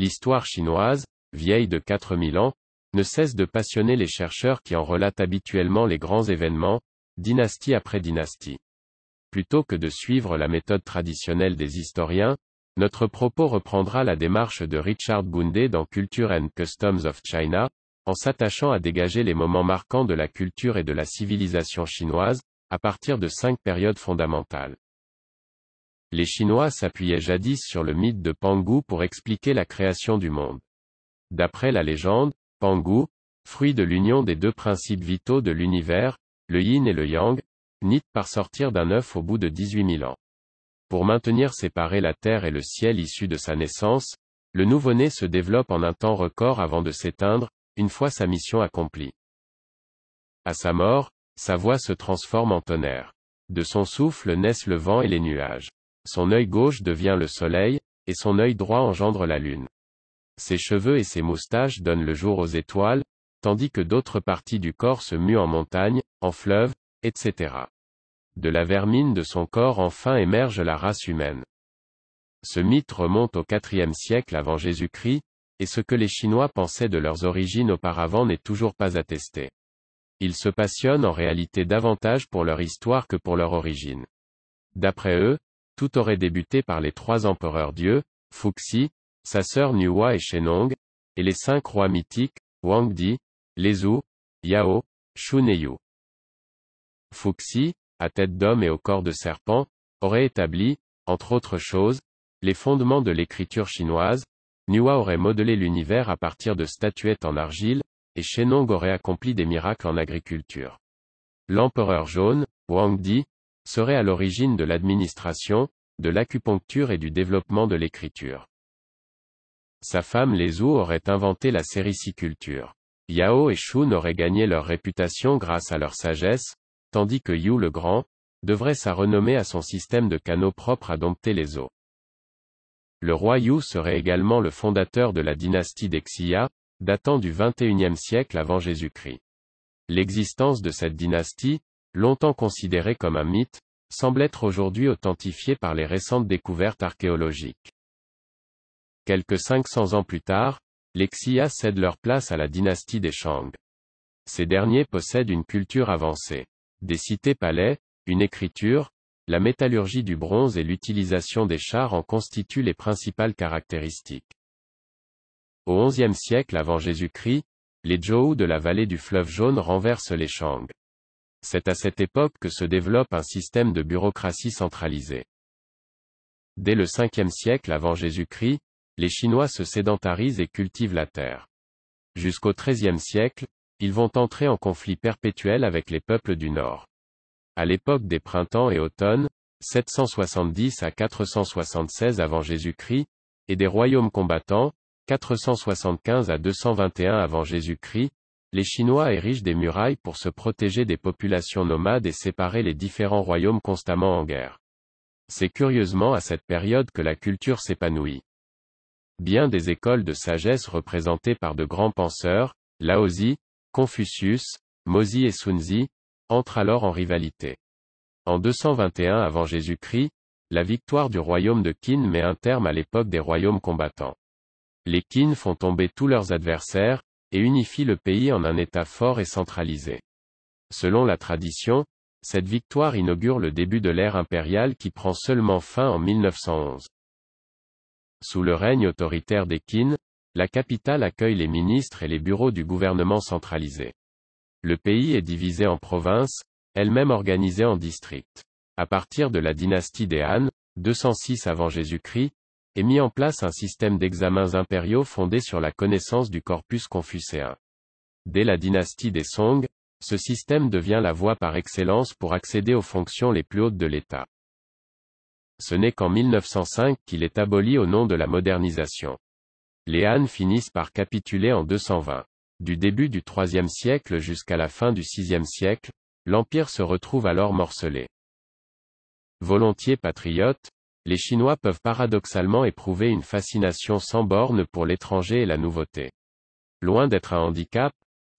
L'histoire chinoise, vieille de 4000 ans, ne cesse de passionner les chercheurs qui en relatent habituellement les grands événements, dynastie après dynastie. Plutôt que de suivre la méthode traditionnelle des historiens, notre propos reprendra la démarche de Richard Gundé dans Culture and Customs of China, en s'attachant à dégager les moments marquants de la culture et de la civilisation chinoise, à partir de cinq périodes fondamentales. Les Chinois s'appuyaient jadis sur le mythe de Pangu pour expliquer la création du monde. D'après la légende, Pangu, fruit de l'union des deux principes vitaux de l'univers, le yin et le yang, nit par sortir d'un œuf au bout de 18 000 ans. Pour maintenir séparés la terre et le ciel issus de sa naissance, le nouveau-né se développe en un temps record avant de s'éteindre, une fois sa mission accomplie. À sa mort, sa voix se transforme en tonnerre. De son souffle naissent le vent et les nuages son œil gauche devient le soleil, et son œil droit engendre la lune. Ses cheveux et ses moustaches donnent le jour aux étoiles, tandis que d'autres parties du corps se muent en montagne, en fleuve, etc. De la vermine de son corps enfin émerge la race humaine. Ce mythe remonte au IVe siècle avant Jésus-Christ, et ce que les Chinois pensaient de leurs origines auparavant n'est toujours pas attesté. Ils se passionnent en réalité davantage pour leur histoire que pour leur origine. D'après eux, tout aurait débuté par les trois empereurs dieux, Fuxi, sa sœur Nuwa et Shenong, et les cinq rois mythiques, Di, Lesu, Yao, Shun et Yu. Fuxi, à tête d'homme et au corps de serpent, aurait établi, entre autres choses, les fondements de l'écriture chinoise, Nuwa aurait modelé l'univers à partir de statuettes en argile, et Shenong aurait accompli des miracles en agriculture. L'empereur jaune, Di, serait à l'origine de l'administration, de l'acupuncture et du développement de l'écriture. Sa femme Lesu aurait inventé la sériciculture. Yao et Shun auraient gagné leur réputation grâce à leur sagesse, tandis que Yu le Grand, devrait sa renommée à son système de canaux propres à dompter les eaux. Le roi Yu serait également le fondateur de la dynastie d'Exia, datant du XXIe siècle avant Jésus-Christ. L'existence de cette dynastie, longtemps considéré comme un mythe, semble être aujourd'hui authentifié par les récentes découvertes archéologiques. Quelques 500 ans plus tard, les Xia cèdent leur place à la dynastie des Shang. Ces derniers possèdent une culture avancée. Des cités-palais, une écriture, la métallurgie du bronze et l'utilisation des chars en constituent les principales caractéristiques. Au XIe siècle avant Jésus-Christ, les Zhou de la vallée du fleuve Jaune renversent les Shang c'est à cette époque que se développe un système de bureaucratie centralisée. Dès le 5e siècle avant Jésus-Christ, les Chinois se sédentarisent et cultivent la terre. Jusqu'au 13e siècle, ils vont entrer en conflit perpétuel avec les peuples du Nord. À l'époque des printemps et automnes, 770 à 476 avant Jésus-Christ, et des royaumes combattants, 475 à 221 avant Jésus-Christ, les Chinois érigent des murailles pour se protéger des populations nomades et séparer les différents royaumes constamment en guerre. C'est curieusement à cette période que la culture s'épanouit. Bien des écoles de sagesse représentées par de grands penseurs, Laozi, Confucius, Mozi et Sunzi, entrent alors en rivalité. En 221 avant Jésus-Christ, la victoire du royaume de Qin met un terme à l'époque des royaumes combattants. Les Qin font tomber tous leurs adversaires, et unifie le pays en un État fort et centralisé. Selon la tradition, cette victoire inaugure le début de l'ère impériale qui prend seulement fin en 1911. Sous le règne autoritaire des Qin, la capitale accueille les ministres et les bureaux du gouvernement centralisé. Le pays est divisé en provinces, elles-mêmes organisées en districts. À partir de la dynastie des Han, 206 avant Jésus-Christ, et mis en place un système d'examens impériaux fondé sur la connaissance du corpus confucéen. Dès la dynastie des Song, ce système devient la voie par excellence pour accéder aux fonctions les plus hautes de l'État. Ce n'est qu'en 1905 qu'il est aboli au nom de la modernisation. Les Han finissent par capituler en 220. Du début du IIIe siècle jusqu'à la fin du VIe siècle, l'Empire se retrouve alors morcelé. Volontiers patriote, les Chinois peuvent paradoxalement éprouver une fascination sans bornes pour l'étranger et la nouveauté. Loin d'être un handicap,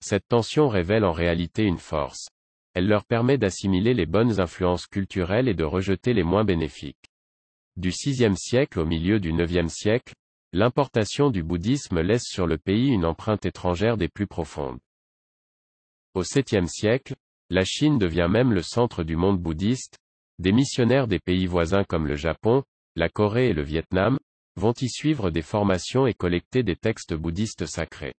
cette tension révèle en réalité une force. Elle leur permet d'assimiler les bonnes influences culturelles et de rejeter les moins bénéfiques. Du VIe siècle au milieu du IXe siècle, l'importation du bouddhisme laisse sur le pays une empreinte étrangère des plus profondes. Au VIIe siècle, la Chine devient même le centre du monde bouddhiste, des missionnaires des pays voisins comme le Japon, la Corée et le Vietnam, vont y suivre des formations et collecter des textes bouddhistes sacrés.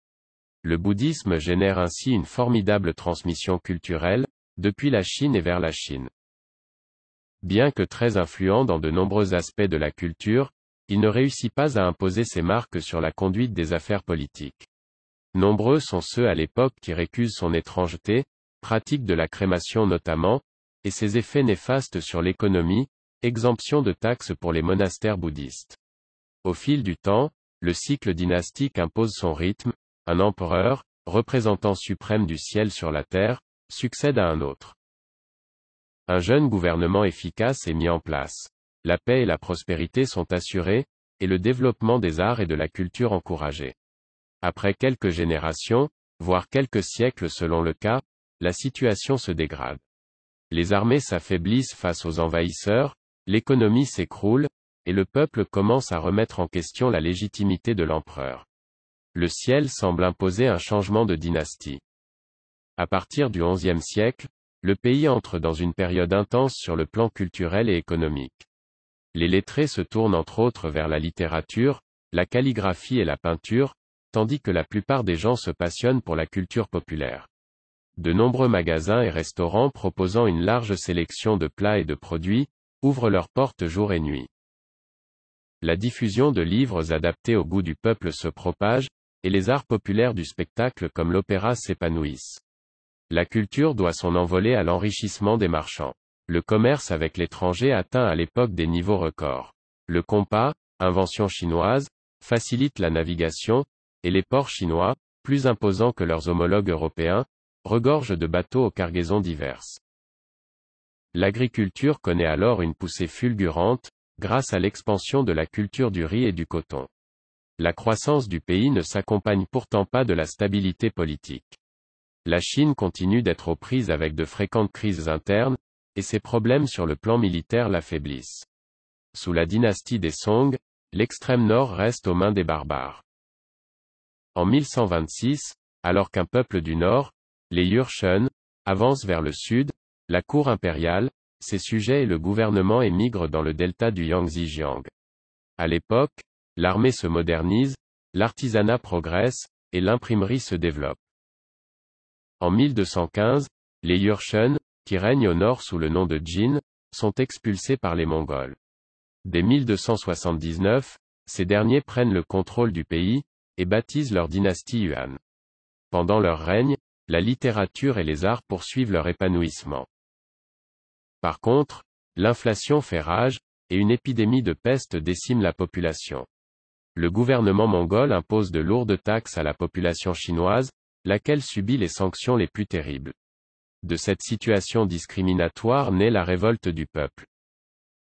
Le bouddhisme génère ainsi une formidable transmission culturelle, depuis la Chine et vers la Chine. Bien que très influent dans de nombreux aspects de la culture, il ne réussit pas à imposer ses marques sur la conduite des affaires politiques. Nombreux sont ceux à l'époque qui récusent son étrangeté, pratique de la crémation notamment, et ses effets néfastes sur l'économie, exemption de taxes pour les monastères bouddhistes. Au fil du temps, le cycle dynastique impose son rythme, un empereur, représentant suprême du ciel sur la terre, succède à un autre. Un jeune gouvernement efficace est mis en place. La paix et la prospérité sont assurées, et le développement des arts et de la culture encouragé. Après quelques générations, voire quelques siècles selon le cas, la situation se dégrade les armées s'affaiblissent face aux envahisseurs, l'économie s'écroule, et le peuple commence à remettre en question la légitimité de l'empereur. Le ciel semble imposer un changement de dynastie. À partir du XIe siècle, le pays entre dans une période intense sur le plan culturel et économique. Les lettrés se tournent entre autres vers la littérature, la calligraphie et la peinture, tandis que la plupart des gens se passionnent pour la culture populaire de nombreux magasins et restaurants proposant une large sélection de plats et de produits, ouvrent leurs portes jour et nuit. La diffusion de livres adaptés au goût du peuple se propage, et les arts populaires du spectacle comme l'opéra s'épanouissent. La culture doit son envolée à l'enrichissement des marchands. Le commerce avec l'étranger atteint à l'époque des niveaux records. Le compas, invention chinoise, facilite la navigation, et les ports chinois, plus imposants que leurs homologues européens, regorge de bateaux aux cargaisons diverses. L'agriculture connaît alors une poussée fulgurante, grâce à l'expansion de la culture du riz et du coton. La croissance du pays ne s'accompagne pourtant pas de la stabilité politique. La Chine continue d'être aux prises avec de fréquentes crises internes, et ses problèmes sur le plan militaire l'affaiblissent. Sous la dynastie des Song, l'extrême nord reste aux mains des barbares. En 1126, alors qu'un peuple du nord, les Jurchen, avancent vers le sud, la cour impériale, ses sujets et le gouvernement émigrent dans le delta du Yangtze-Jiang. À l'époque, l'armée se modernise, l'artisanat progresse, et l'imprimerie se développe. En 1215, les Yurchen, qui règnent au nord sous le nom de Jin, sont expulsés par les Mongols. Dès 1279, ces derniers prennent le contrôle du pays, et baptisent leur dynastie Yuan. Pendant leur règne, la littérature et les arts poursuivent leur épanouissement. Par contre, l'inflation fait rage, et une épidémie de peste décime la population. Le gouvernement mongol impose de lourdes taxes à la population chinoise, laquelle subit les sanctions les plus terribles. De cette situation discriminatoire naît la révolte du peuple.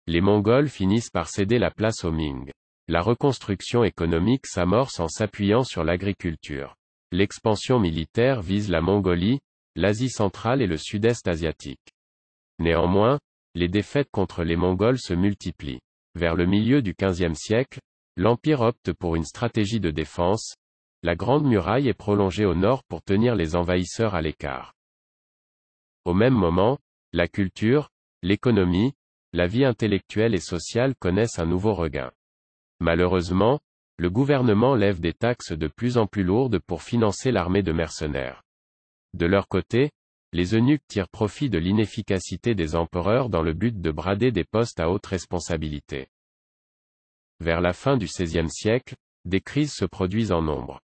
Les Mongols finissent par céder la place aux Ming. La reconstruction économique s'amorce en s'appuyant sur l'agriculture. L'expansion militaire vise la Mongolie, l'Asie centrale et le sud-est asiatique. Néanmoins, les défaites contre les Mongols se multiplient. Vers le milieu du XVe siècle, l'Empire opte pour une stratégie de défense, la Grande Muraille est prolongée au nord pour tenir les envahisseurs à l'écart. Au même moment, la culture, l'économie, la vie intellectuelle et sociale connaissent un nouveau regain. Malheureusement, le gouvernement lève des taxes de plus en plus lourdes pour financer l'armée de mercenaires. De leur côté, les eunuques tirent profit de l'inefficacité des empereurs dans le but de brader des postes à haute responsabilité. Vers la fin du XVIe siècle, des crises se produisent en nombre.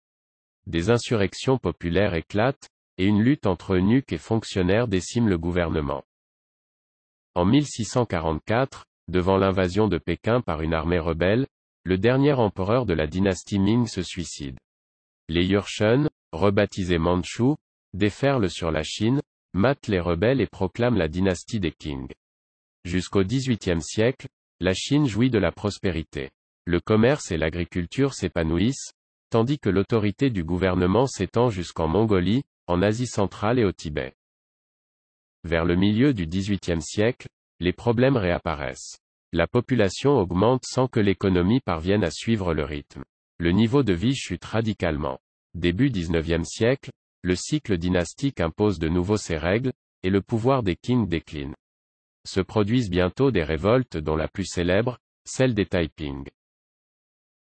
Des insurrections populaires éclatent, et une lutte entre eunuques et fonctionnaires décime le gouvernement. En 1644, devant l'invasion de Pékin par une armée rebelle, le dernier empereur de la dynastie Ming se suicide. Les Yurchen, rebaptisés Mandchous, déferlent sur la Chine, matent les rebelles et proclament la dynastie des Qing. Jusqu'au XVIIIe siècle, la Chine jouit de la prospérité. Le commerce et l'agriculture s'épanouissent, tandis que l'autorité du gouvernement s'étend jusqu'en Mongolie, en Asie centrale et au Tibet. Vers le milieu du XVIIIe siècle, les problèmes réapparaissent la population augmente sans que l'économie parvienne à suivre le rythme. Le niveau de vie chute radicalement. Début 19e siècle, le cycle dynastique impose de nouveau ses règles, et le pouvoir des kings décline. Se produisent bientôt des révoltes dont la plus célèbre, celle des Taiping.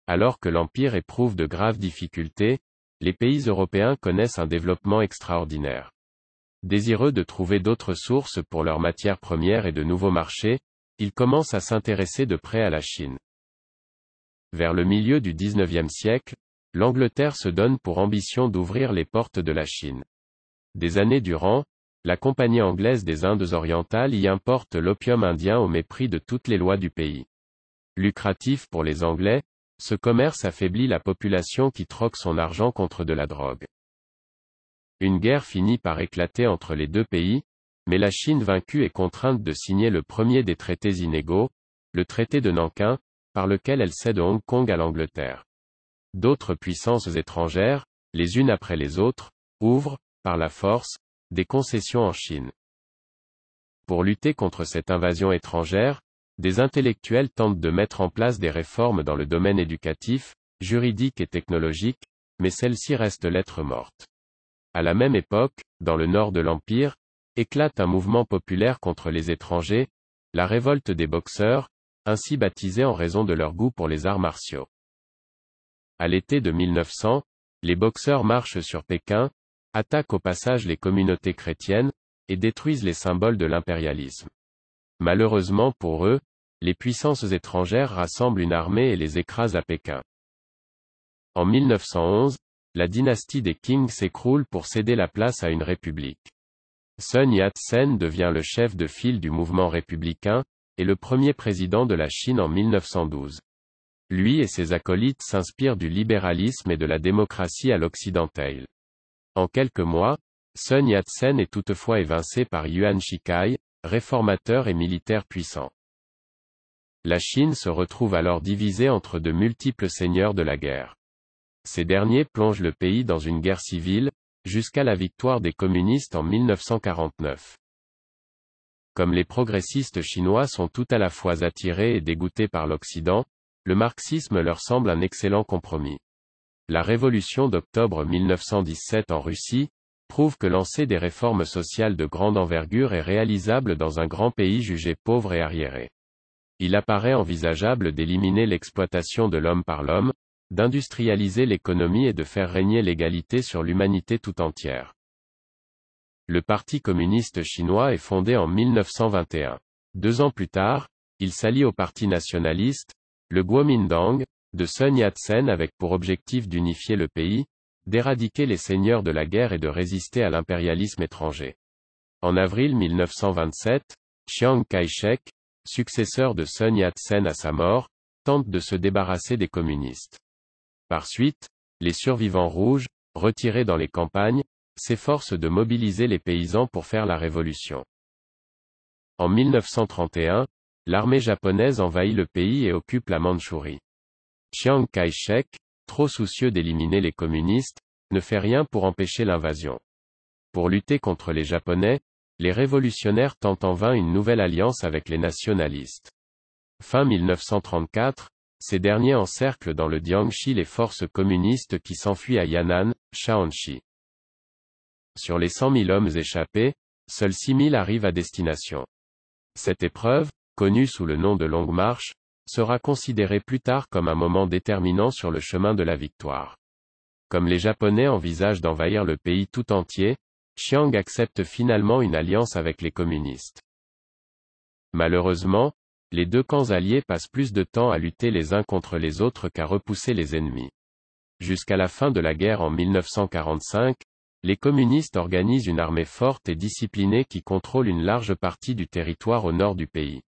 Alors que l'Empire éprouve de graves difficultés, les pays européens connaissent un développement extraordinaire. Désireux de trouver d'autres sources pour leurs matières premières et de nouveaux marchés, il commence à s'intéresser de près à la Chine. Vers le milieu du XIXe siècle, l'Angleterre se donne pour ambition d'ouvrir les portes de la Chine. Des années durant, la Compagnie anglaise des Indes orientales y importe l'opium indien au mépris de toutes les lois du pays. Lucratif pour les Anglais, ce commerce affaiblit la population qui troque son argent contre de la drogue. Une guerre finit par éclater entre les deux pays, mais la Chine vaincue est contrainte de signer le premier des traités inégaux, le traité de Nankin, par lequel elle cède Hong Kong à l'Angleterre. D'autres puissances étrangères, les unes après les autres, ouvrent, par la force, des concessions en Chine. Pour lutter contre cette invasion étrangère, des intellectuels tentent de mettre en place des réformes dans le domaine éducatif, juridique et technologique, mais celles-ci restent lettres morte. À la même époque, dans le nord de l'Empire, éclate un mouvement populaire contre les étrangers, la révolte des boxeurs, ainsi baptisée en raison de leur goût pour les arts martiaux. À l'été de 1900, les boxeurs marchent sur Pékin, attaquent au passage les communautés chrétiennes, et détruisent les symboles de l'impérialisme. Malheureusement pour eux, les puissances étrangères rassemblent une armée et les écrasent à Pékin. En 1911, la dynastie des Qing s'écroule pour céder la place à une république. Sun Yat-sen devient le chef de file du mouvement républicain, et le premier président de la Chine en 1912. Lui et ses acolytes s'inspirent du libéralisme et de la démocratie à l'occidentale. En quelques mois, Sun Yat-sen est toutefois évincé par Yuan Shikai, réformateur et militaire puissant. La Chine se retrouve alors divisée entre de multiples seigneurs de la guerre. Ces derniers plongent le pays dans une guerre civile, jusqu'à la victoire des communistes en 1949. Comme les progressistes chinois sont tout à la fois attirés et dégoûtés par l'Occident, le marxisme leur semble un excellent compromis. La révolution d'octobre 1917 en Russie, prouve que lancer des réformes sociales de grande envergure est réalisable dans un grand pays jugé pauvre et arriéré. Il apparaît envisageable d'éliminer l'exploitation de l'homme par l'homme, d'industrialiser l'économie et de faire régner l'égalité sur l'humanité tout entière. Le Parti communiste chinois est fondé en 1921. Deux ans plus tard, il s'allie au Parti nationaliste, le Guomindang, de Sun Yat-sen avec pour objectif d'unifier le pays, d'éradiquer les seigneurs de la guerre et de résister à l'impérialisme étranger. En avril 1927, Chiang Kai-shek, successeur de Sun Yat-sen à sa mort, tente de se débarrasser des communistes. Par suite, les survivants rouges, retirés dans les campagnes, s'efforcent de mobiliser les paysans pour faire la révolution. En 1931, l'armée japonaise envahit le pays et occupe la Mandchourie. Chiang Kai-shek, trop soucieux d'éliminer les communistes, ne fait rien pour empêcher l'invasion. Pour lutter contre les Japonais, les révolutionnaires tentent en vain une nouvelle alliance avec les nationalistes. Fin 1934, ces derniers encerclent dans le Jiangxi les forces communistes qui s'enfuient à Yan'an, Shaanxi. Sur les 100 000 hommes échappés, seuls 6 000 arrivent à destination. Cette épreuve, connue sous le nom de Longue Marche, sera considérée plus tard comme un moment déterminant sur le chemin de la victoire. Comme les Japonais envisagent d'envahir le pays tout entier, Chiang accepte finalement une alliance avec les communistes. Malheureusement, les deux camps alliés passent plus de temps à lutter les uns contre les autres qu'à repousser les ennemis. Jusqu'à la fin de la guerre en 1945, les communistes organisent une armée forte et disciplinée qui contrôle une large partie du territoire au nord du pays.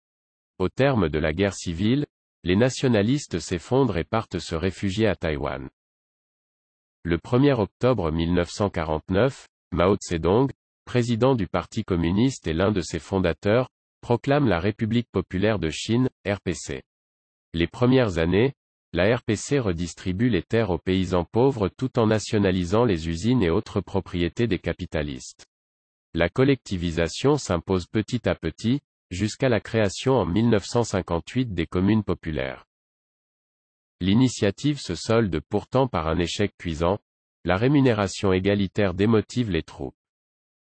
Au terme de la guerre civile, les nationalistes s'effondrent et partent se réfugier à Taïwan. Le 1er octobre 1949, Mao Zedong, président du Parti communiste et l'un de ses fondateurs, proclame la République populaire de Chine, RPC. Les premières années, la RPC redistribue les terres aux paysans pauvres tout en nationalisant les usines et autres propriétés des capitalistes. La collectivisation s'impose petit à petit, jusqu'à la création en 1958 des communes populaires. L'initiative se solde pourtant par un échec cuisant, la rémunération égalitaire démotive les troupes.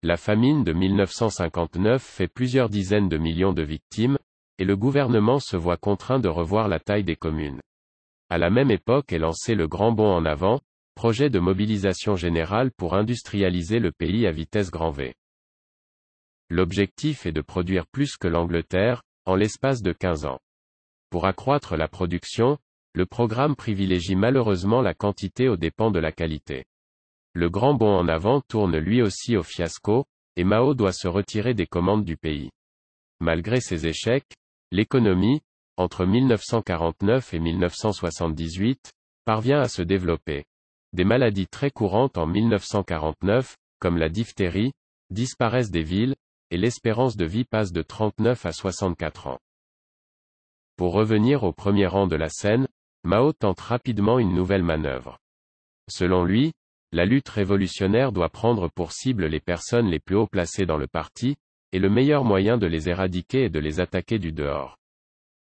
La famine de 1959 fait plusieurs dizaines de millions de victimes, et le gouvernement se voit contraint de revoir la taille des communes. À la même époque est lancé le Grand Bond en avant, projet de mobilisation générale pour industrialiser le pays à vitesse grand V. L'objectif est de produire plus que l'Angleterre, en l'espace de 15 ans. Pour accroître la production, le programme privilégie malheureusement la quantité aux dépens de la qualité. Le grand bond en avant tourne lui aussi au fiasco, et Mao doit se retirer des commandes du pays. Malgré ses échecs, l'économie, entre 1949 et 1978, parvient à se développer. Des maladies très courantes en 1949, comme la diphtérie, disparaissent des villes, et l'espérance de vie passe de 39 à 64 ans. Pour revenir au premier rang de la scène, Mao tente rapidement une nouvelle manœuvre. Selon lui, la lutte révolutionnaire doit prendre pour cible les personnes les plus haut placées dans le parti, et le meilleur moyen de les éradiquer est de les attaquer du dehors.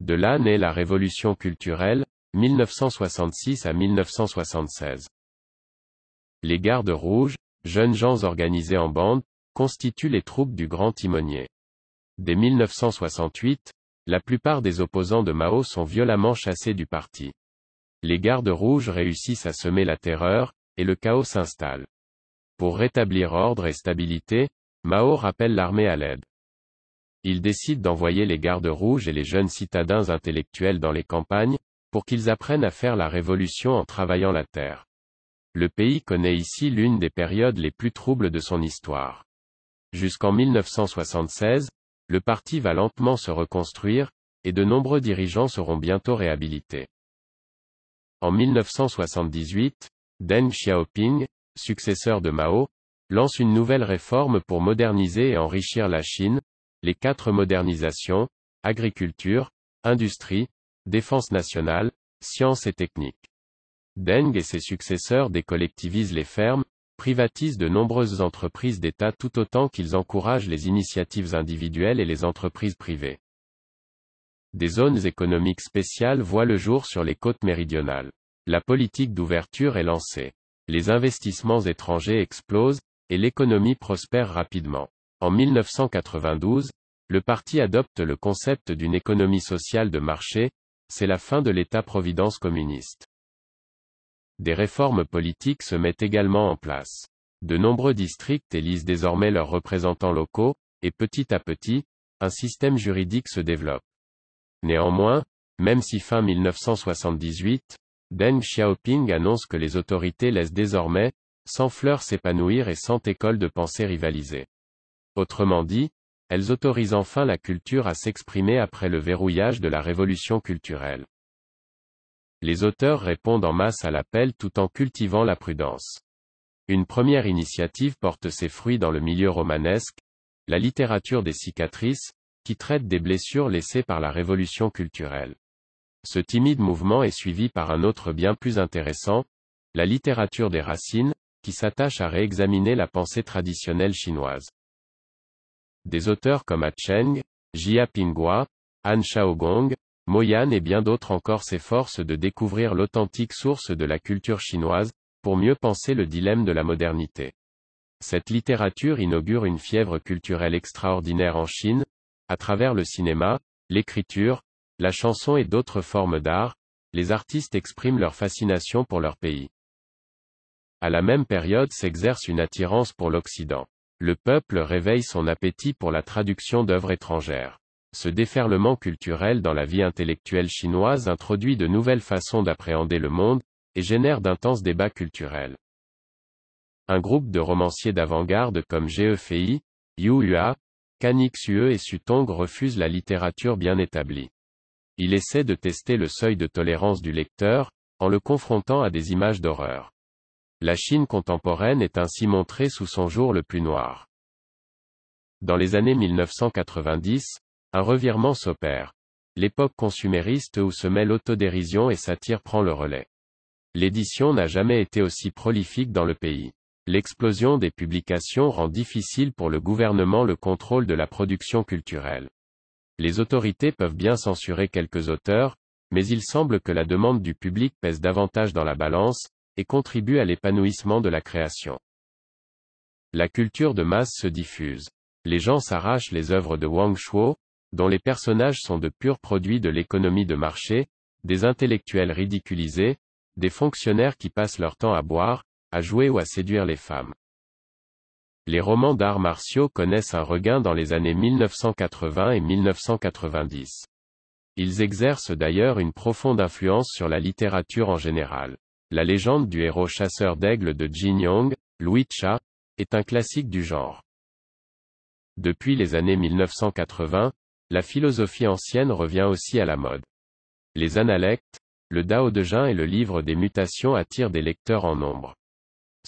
De là naît la révolution culturelle, 1966 à 1976. Les gardes rouges, jeunes gens organisés en bande, constituent les troupes du grand timonier. Dès 1968, la plupart des opposants de Mao sont violemment chassés du parti. Les gardes rouges réussissent à semer la terreur, et le chaos s'installe. Pour rétablir ordre et stabilité, Mao rappelle l'armée à l'aide. Il décide d'envoyer les gardes rouges et les jeunes citadins intellectuels dans les campagnes, pour qu'ils apprennent à faire la révolution en travaillant la terre. Le pays connaît ici l'une des périodes les plus troubles de son histoire. Jusqu'en 1976, le parti va lentement se reconstruire, et de nombreux dirigeants seront bientôt réhabilités. En 1978, Deng Xiaoping, successeur de Mao, lance une nouvelle réforme pour moderniser et enrichir la Chine, les quatre modernisations, agriculture, industrie, défense nationale, sciences et techniques. Deng et ses successeurs décollectivisent les fermes, privatisent de nombreuses entreprises d'État tout autant qu'ils encouragent les initiatives individuelles et les entreprises privées. Des zones économiques spéciales voient le jour sur les côtes méridionales. La politique d'ouverture est lancée. Les investissements étrangers explosent, et l'économie prospère rapidement. En 1992, le parti adopte le concept d'une économie sociale de marché, c'est la fin de l'État-providence communiste. Des réformes politiques se mettent également en place. De nombreux districts élisent désormais leurs représentants locaux, et petit à petit, un système juridique se développe. Néanmoins, même si fin 1978, Deng Xiaoping annonce que les autorités laissent désormais, sans fleurs s'épanouir et sans écoles de pensée rivaliser. Autrement dit, elles autorisent enfin la culture à s'exprimer après le verrouillage de la révolution culturelle. Les auteurs répondent en masse à l'appel tout en cultivant la prudence. Une première initiative porte ses fruits dans le milieu romanesque, la littérature des cicatrices, qui traite des blessures laissées par la révolution culturelle. Ce timide mouvement est suivi par un autre bien plus intéressant, la littérature des racines, qui s'attache à réexaminer la pensée traditionnelle chinoise. Des auteurs comme A Cheng, Jia Pinghua, Han Shaogong, Moyan et bien d'autres encore s'efforcent de découvrir l'authentique source de la culture chinoise, pour mieux penser le dilemme de la modernité. Cette littérature inaugure une fièvre culturelle extraordinaire en Chine, à travers le cinéma, l'écriture, la chanson et d'autres formes d'art, les artistes expriment leur fascination pour leur pays. À la même période s'exerce une attirance pour l'Occident. Le peuple réveille son appétit pour la traduction d'œuvres étrangères. Ce déferlement culturel dans la vie intellectuelle chinoise introduit de nouvelles façons d'appréhender le monde, et génère d'intenses débats culturels. Un groupe de romanciers d'avant-garde comme Ge Fei, Yu Hua, Kan Xue et Sutong refusent la littérature bien établie il essaie de tester le seuil de tolérance du lecteur, en le confrontant à des images d'horreur. La Chine contemporaine est ainsi montrée sous son jour le plus noir. Dans les années 1990, un revirement s'opère. L'époque consumériste où se mêle autodérision et satire prend le relais. L'édition n'a jamais été aussi prolifique dans le pays. L'explosion des publications rend difficile pour le gouvernement le contrôle de la production culturelle. Les autorités peuvent bien censurer quelques auteurs, mais il semble que la demande du public pèse davantage dans la balance, et contribue à l'épanouissement de la création. La culture de masse se diffuse. Les gens s'arrachent les œuvres de Wang Shuo, dont les personnages sont de purs produits de l'économie de marché, des intellectuels ridiculisés, des fonctionnaires qui passent leur temps à boire, à jouer ou à séduire les femmes les romans d'arts martiaux connaissent un regain dans les années 1980 et 1990. Ils exercent d'ailleurs une profonde influence sur la littérature en général. La légende du héros chasseur d'aigle de Jin Yong, Louis Cha, est un classique du genre. Depuis les années 1980, la philosophie ancienne revient aussi à la mode. Les analectes, le Dao de Jin et le livre des mutations attirent des lecteurs en nombre.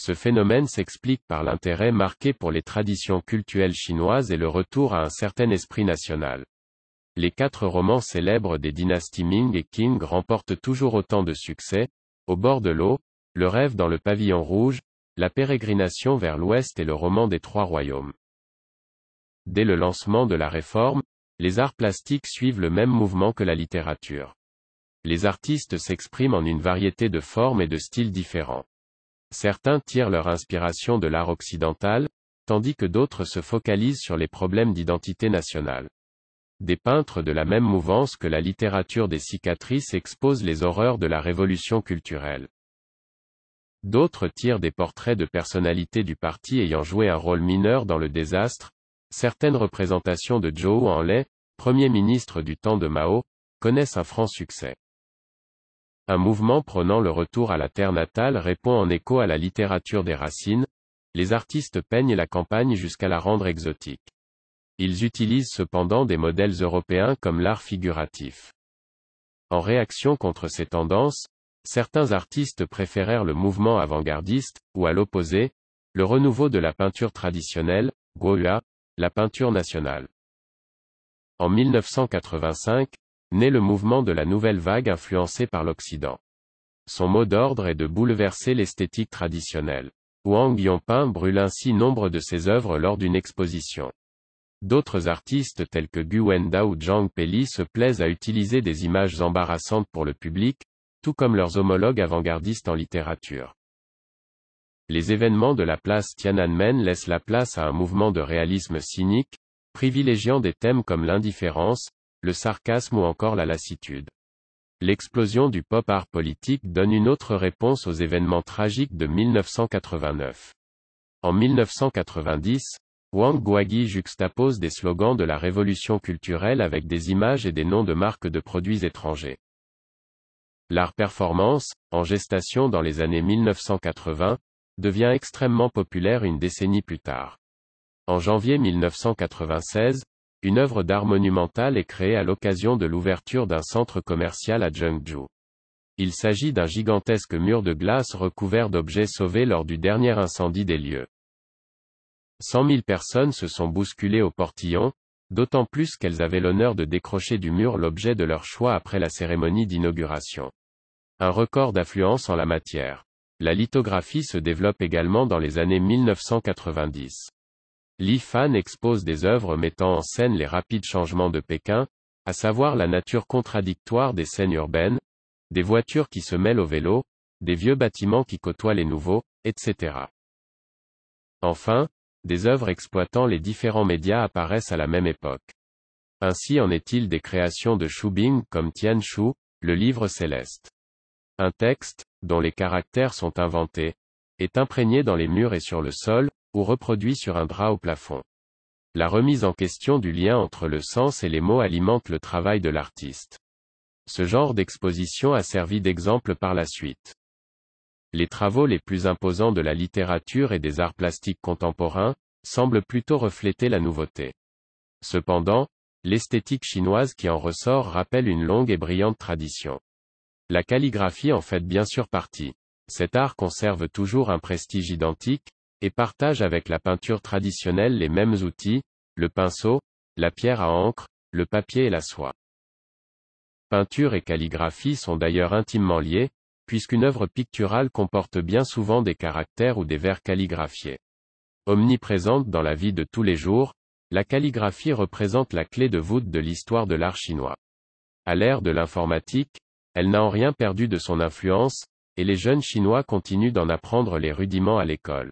Ce phénomène s'explique par l'intérêt marqué pour les traditions culturelles chinoises et le retour à un certain esprit national. Les quatre romans célèbres des dynasties Ming et Qing remportent toujours autant de succès, Au bord de l'eau, Le rêve dans le pavillon rouge, La pérégrination vers l'ouest et le roman des trois royaumes. Dès le lancement de la réforme, les arts plastiques suivent le même mouvement que la littérature. Les artistes s'expriment en une variété de formes et de styles différents. Certains tirent leur inspiration de l'art occidental, tandis que d'autres se focalisent sur les problèmes d'identité nationale. Des peintres de la même mouvance que la littérature des cicatrices exposent les horreurs de la révolution culturelle. D'autres tirent des portraits de personnalités du parti ayant joué un rôle mineur dans le désastre, certaines représentations de Zhou Enlai, premier ministre du temps de Mao, connaissent un franc succès. Un mouvement prenant le retour à la terre natale répond en écho à la littérature des racines, les artistes peignent la campagne jusqu'à la rendre exotique. Ils utilisent cependant des modèles européens comme l'art figuratif. En réaction contre ces tendances, certains artistes préférèrent le mouvement avant-gardiste, ou à l'opposé, le renouveau de la peinture traditionnelle, Goya, la peinture nationale. En 1985, naît le mouvement de la nouvelle vague influencée par l'Occident. Son mot d'ordre est de bouleverser l'esthétique traditionnelle. Wang Yongpin brûle ainsi nombre de ses œuvres lors d'une exposition. D'autres artistes tels que Gu Wenda ou Zhang Peli se plaisent à utiliser des images embarrassantes pour le public, tout comme leurs homologues avant-gardistes en littérature. Les événements de la place Tiananmen laissent la place à un mouvement de réalisme cynique, privilégiant des thèmes comme l'indifférence, le sarcasme ou encore la lassitude. L'explosion du pop art politique donne une autre réponse aux événements tragiques de 1989. En 1990, Wang Guagui juxtapose des slogans de la révolution culturelle avec des images et des noms de marques de produits étrangers. L'art performance, en gestation dans les années 1980, devient extrêmement populaire une décennie plus tard. En janvier 1996, une œuvre d'art monumentale est créée à l'occasion de l'ouverture d'un centre commercial à Zhengzhou. Il s'agit d'un gigantesque mur de glace recouvert d'objets sauvés lors du dernier incendie des lieux. Cent mille personnes se sont bousculées au portillon, d'autant plus qu'elles avaient l'honneur de décrocher du mur l'objet de leur choix après la cérémonie d'inauguration. Un record d'affluence en la matière. La lithographie se développe également dans les années 1990. Li Fan expose des œuvres mettant en scène les rapides changements de Pékin, à savoir la nature contradictoire des scènes urbaines, des voitures qui se mêlent au vélo, des vieux bâtiments qui côtoient les nouveaux, etc. Enfin, des œuvres exploitant les différents médias apparaissent à la même époque. Ainsi en est-il des créations de Bing comme Tian Shu, le livre céleste. Un texte, dont les caractères sont inventés, est imprégné dans les murs et sur le sol, ou reproduit sur un drap au plafond. La remise en question du lien entre le sens et les mots alimente le travail de l'artiste. Ce genre d'exposition a servi d'exemple par la suite. Les travaux les plus imposants de la littérature et des arts plastiques contemporains, semblent plutôt refléter la nouveauté. Cependant, l'esthétique chinoise qui en ressort rappelle une longue et brillante tradition. La calligraphie en fait bien sûr partie. Cet art conserve toujours un prestige identique, et partage avec la peinture traditionnelle les mêmes outils, le pinceau, la pierre à encre, le papier et la soie. Peinture et calligraphie sont d'ailleurs intimement liées, puisqu'une œuvre picturale comporte bien souvent des caractères ou des vers calligraphiés. Omniprésente dans la vie de tous les jours, la calligraphie représente la clé de voûte de l'histoire de l'art chinois. À l'ère de l'informatique, elle n'a en rien perdu de son influence, et les jeunes Chinois continuent d'en apprendre les rudiments à l'école.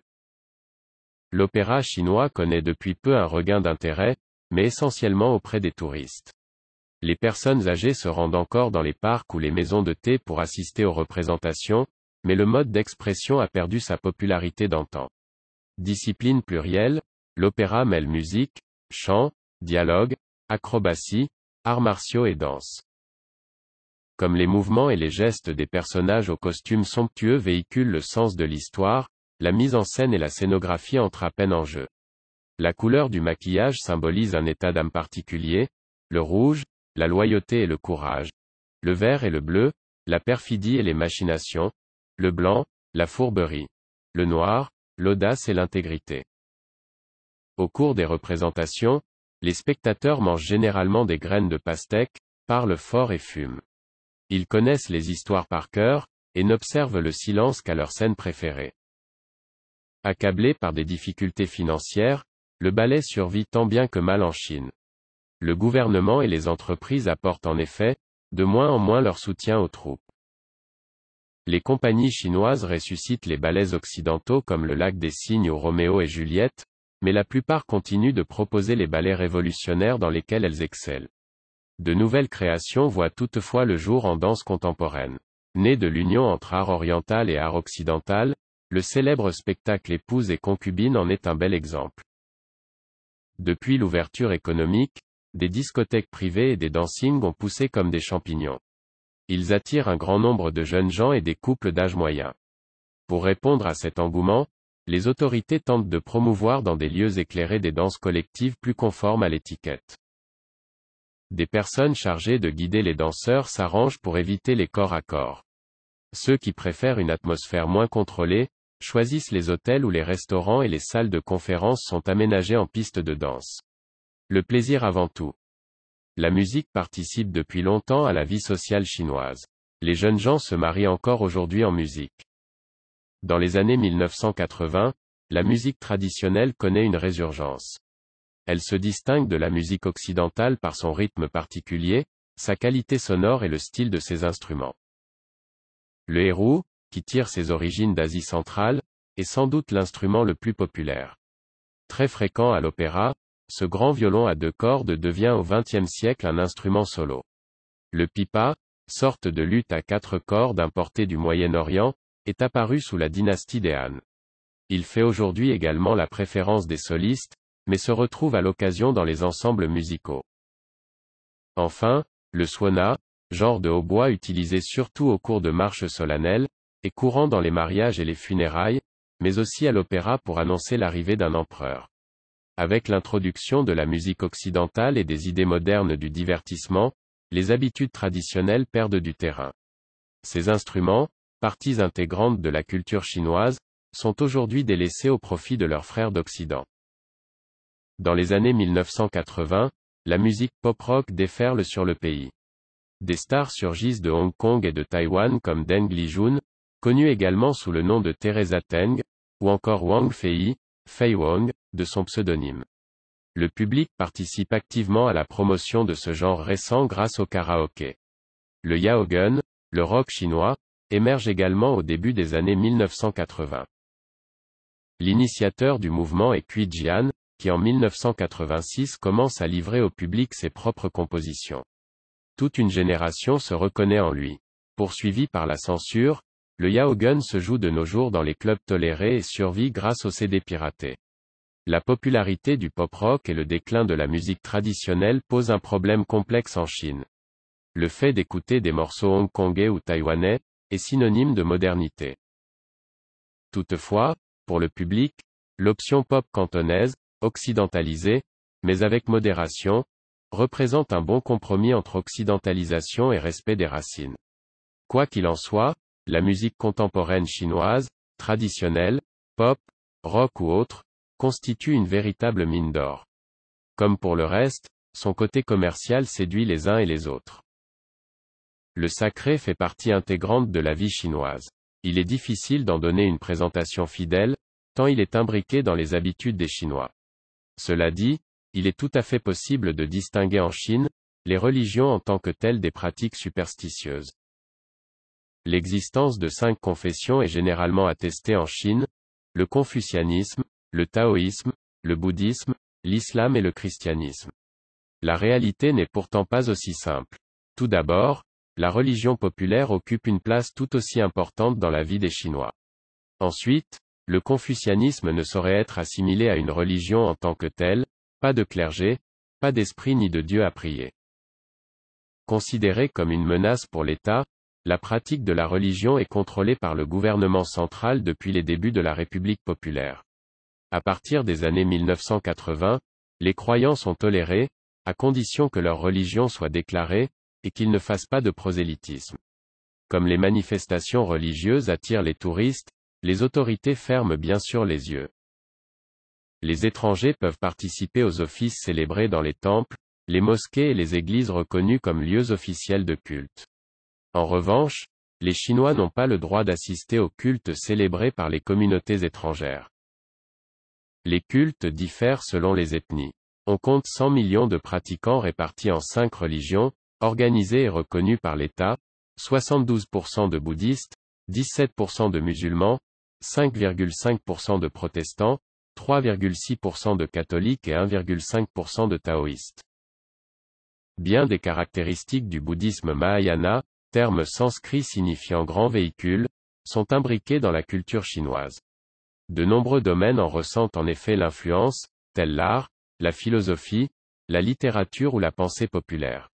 L'opéra chinois connaît depuis peu un regain d'intérêt, mais essentiellement auprès des touristes. Les personnes âgées se rendent encore dans les parcs ou les maisons de thé pour assister aux représentations, mais le mode d'expression a perdu sa popularité d'antan. Discipline plurielle, l'opéra mêle musique, chant, dialogue, acrobatie, arts martiaux et danse. Comme les mouvements et les gestes des personnages aux costumes somptueux véhiculent le sens de l'histoire, la mise en scène et la scénographie entrent à peine en jeu. La couleur du maquillage symbolise un état d'âme particulier, le rouge, la loyauté et le courage. Le vert et le bleu, la perfidie et les machinations. Le blanc, la fourberie. Le noir, l'audace et l'intégrité. Au cours des représentations, les spectateurs mangent généralement des graines de pastèque, parlent fort et fument. Ils connaissent les histoires par cœur, et n'observent le silence qu'à leur scène préférée. Accablé par des difficultés financières, le ballet survit tant bien que mal en Chine. Le gouvernement et les entreprises apportent en effet, de moins en moins leur soutien aux troupes. Les compagnies chinoises ressuscitent les ballets occidentaux comme le lac des cygnes ou Roméo et Juliette, mais la plupart continuent de proposer les ballets révolutionnaires dans lesquels elles excellent. De nouvelles créations voient toutefois le jour en danse contemporaine. Née de l'union entre art oriental et art occidental, le célèbre spectacle Épouse et concubine en est un bel exemple. Depuis l'ouverture économique, des discothèques privées et des dancings ont poussé comme des champignons. Ils attirent un grand nombre de jeunes gens et des couples d'âge moyen. Pour répondre à cet engouement, les autorités tentent de promouvoir dans des lieux éclairés des danses collectives plus conformes à l'étiquette. Des personnes chargées de guider les danseurs s'arrangent pour éviter les corps à corps. Ceux qui préfèrent une atmosphère moins contrôlée, choisissent les hôtels où les restaurants et les salles de conférence sont aménagés en pistes de danse. Le plaisir avant tout. La musique participe depuis longtemps à la vie sociale chinoise. Les jeunes gens se marient encore aujourd'hui en musique. Dans les années 1980, la musique traditionnelle connaît une résurgence. Elle se distingue de la musique occidentale par son rythme particulier, sa qualité sonore et le style de ses instruments. Le héros, qui tire ses origines d'Asie centrale, est sans doute l'instrument le plus populaire. Très fréquent à l'opéra, ce grand violon à deux cordes devient au XXe siècle un instrument solo. Le pipa, sorte de lutte à quatre cordes importée du Moyen-Orient, est apparu sous la dynastie des Han. Il fait aujourd'hui également la préférence des solistes, mais se retrouve à l'occasion dans les ensembles musicaux. Enfin, le swana, genre de hautbois utilisé surtout au cours de marches solennelles, est courant dans les mariages et les funérailles, mais aussi à l'opéra pour annoncer l'arrivée d'un empereur. Avec l'introduction de la musique occidentale et des idées modernes du divertissement, les habitudes traditionnelles perdent du terrain. Ces instruments, parties intégrantes de la culture chinoise, sont aujourd'hui délaissés au profit de leurs frères d'Occident. Dans les années 1980, la musique pop-rock déferle sur le pays. Des stars surgissent de Hong Kong et de Taïwan comme Deng Lijun, Connu également sous le nom de Teresa Teng, ou encore Wang Fei, Fei Wang, de son pseudonyme. Le public participe activement à la promotion de ce genre récent grâce au karaoké. Le yaogun, le rock chinois, émerge également au début des années 1980. L'initiateur du mouvement est Cui Jian, qui en 1986 commence à livrer au public ses propres compositions. Toute une génération se reconnaît en lui. Poursuivi par la censure, le yaogun se joue de nos jours dans les clubs tolérés et survit grâce aux CD piratés. La popularité du pop rock et le déclin de la musique traditionnelle posent un problème complexe en Chine. Le fait d'écouter des morceaux hongkongais ou taïwanais est synonyme de modernité. Toutefois, pour le public, l'option pop cantonaise, occidentalisée, mais avec modération, représente un bon compromis entre occidentalisation et respect des racines. Quoi qu'il en soit, la musique contemporaine chinoise, traditionnelle, pop, rock ou autre, constitue une véritable mine d'or. Comme pour le reste, son côté commercial séduit les uns et les autres. Le sacré fait partie intégrante de la vie chinoise. Il est difficile d'en donner une présentation fidèle, tant il est imbriqué dans les habitudes des Chinois. Cela dit, il est tout à fait possible de distinguer en Chine, les religions en tant que telles des pratiques superstitieuses. L'existence de cinq confessions est généralement attestée en Chine, le confucianisme, le taoïsme, le bouddhisme, l'islam et le christianisme. La réalité n'est pourtant pas aussi simple. Tout d'abord, la religion populaire occupe une place tout aussi importante dans la vie des Chinois. Ensuite, le confucianisme ne saurait être assimilé à une religion en tant que telle, pas de clergé, pas d'esprit ni de Dieu à prier. Considéré comme une menace pour l'État, la pratique de la religion est contrôlée par le gouvernement central depuis les débuts de la République populaire. À partir des années 1980, les croyants sont tolérés, à condition que leur religion soit déclarée, et qu'ils ne fassent pas de prosélytisme. Comme les manifestations religieuses attirent les touristes, les autorités ferment bien sûr les yeux. Les étrangers peuvent participer aux offices célébrés dans les temples, les mosquées et les églises reconnues comme lieux officiels de culte. En revanche, les Chinois n'ont pas le droit d'assister aux cultes célébrés par les communautés étrangères. Les cultes diffèrent selon les ethnies. On compte 100 millions de pratiquants répartis en cinq religions, organisées et reconnues par l'État, 72% de bouddhistes, 17% de musulmans, 5,5% de protestants, 3,6% de catholiques et 1,5% de taoïstes. Bien des caractéristiques du bouddhisme Mahayana, Termes sanskrit signifiant grand véhicule, sont imbriqués dans la culture chinoise. De nombreux domaines en ressentent en effet l'influence, tels l'art, la philosophie, la littérature ou la pensée populaire.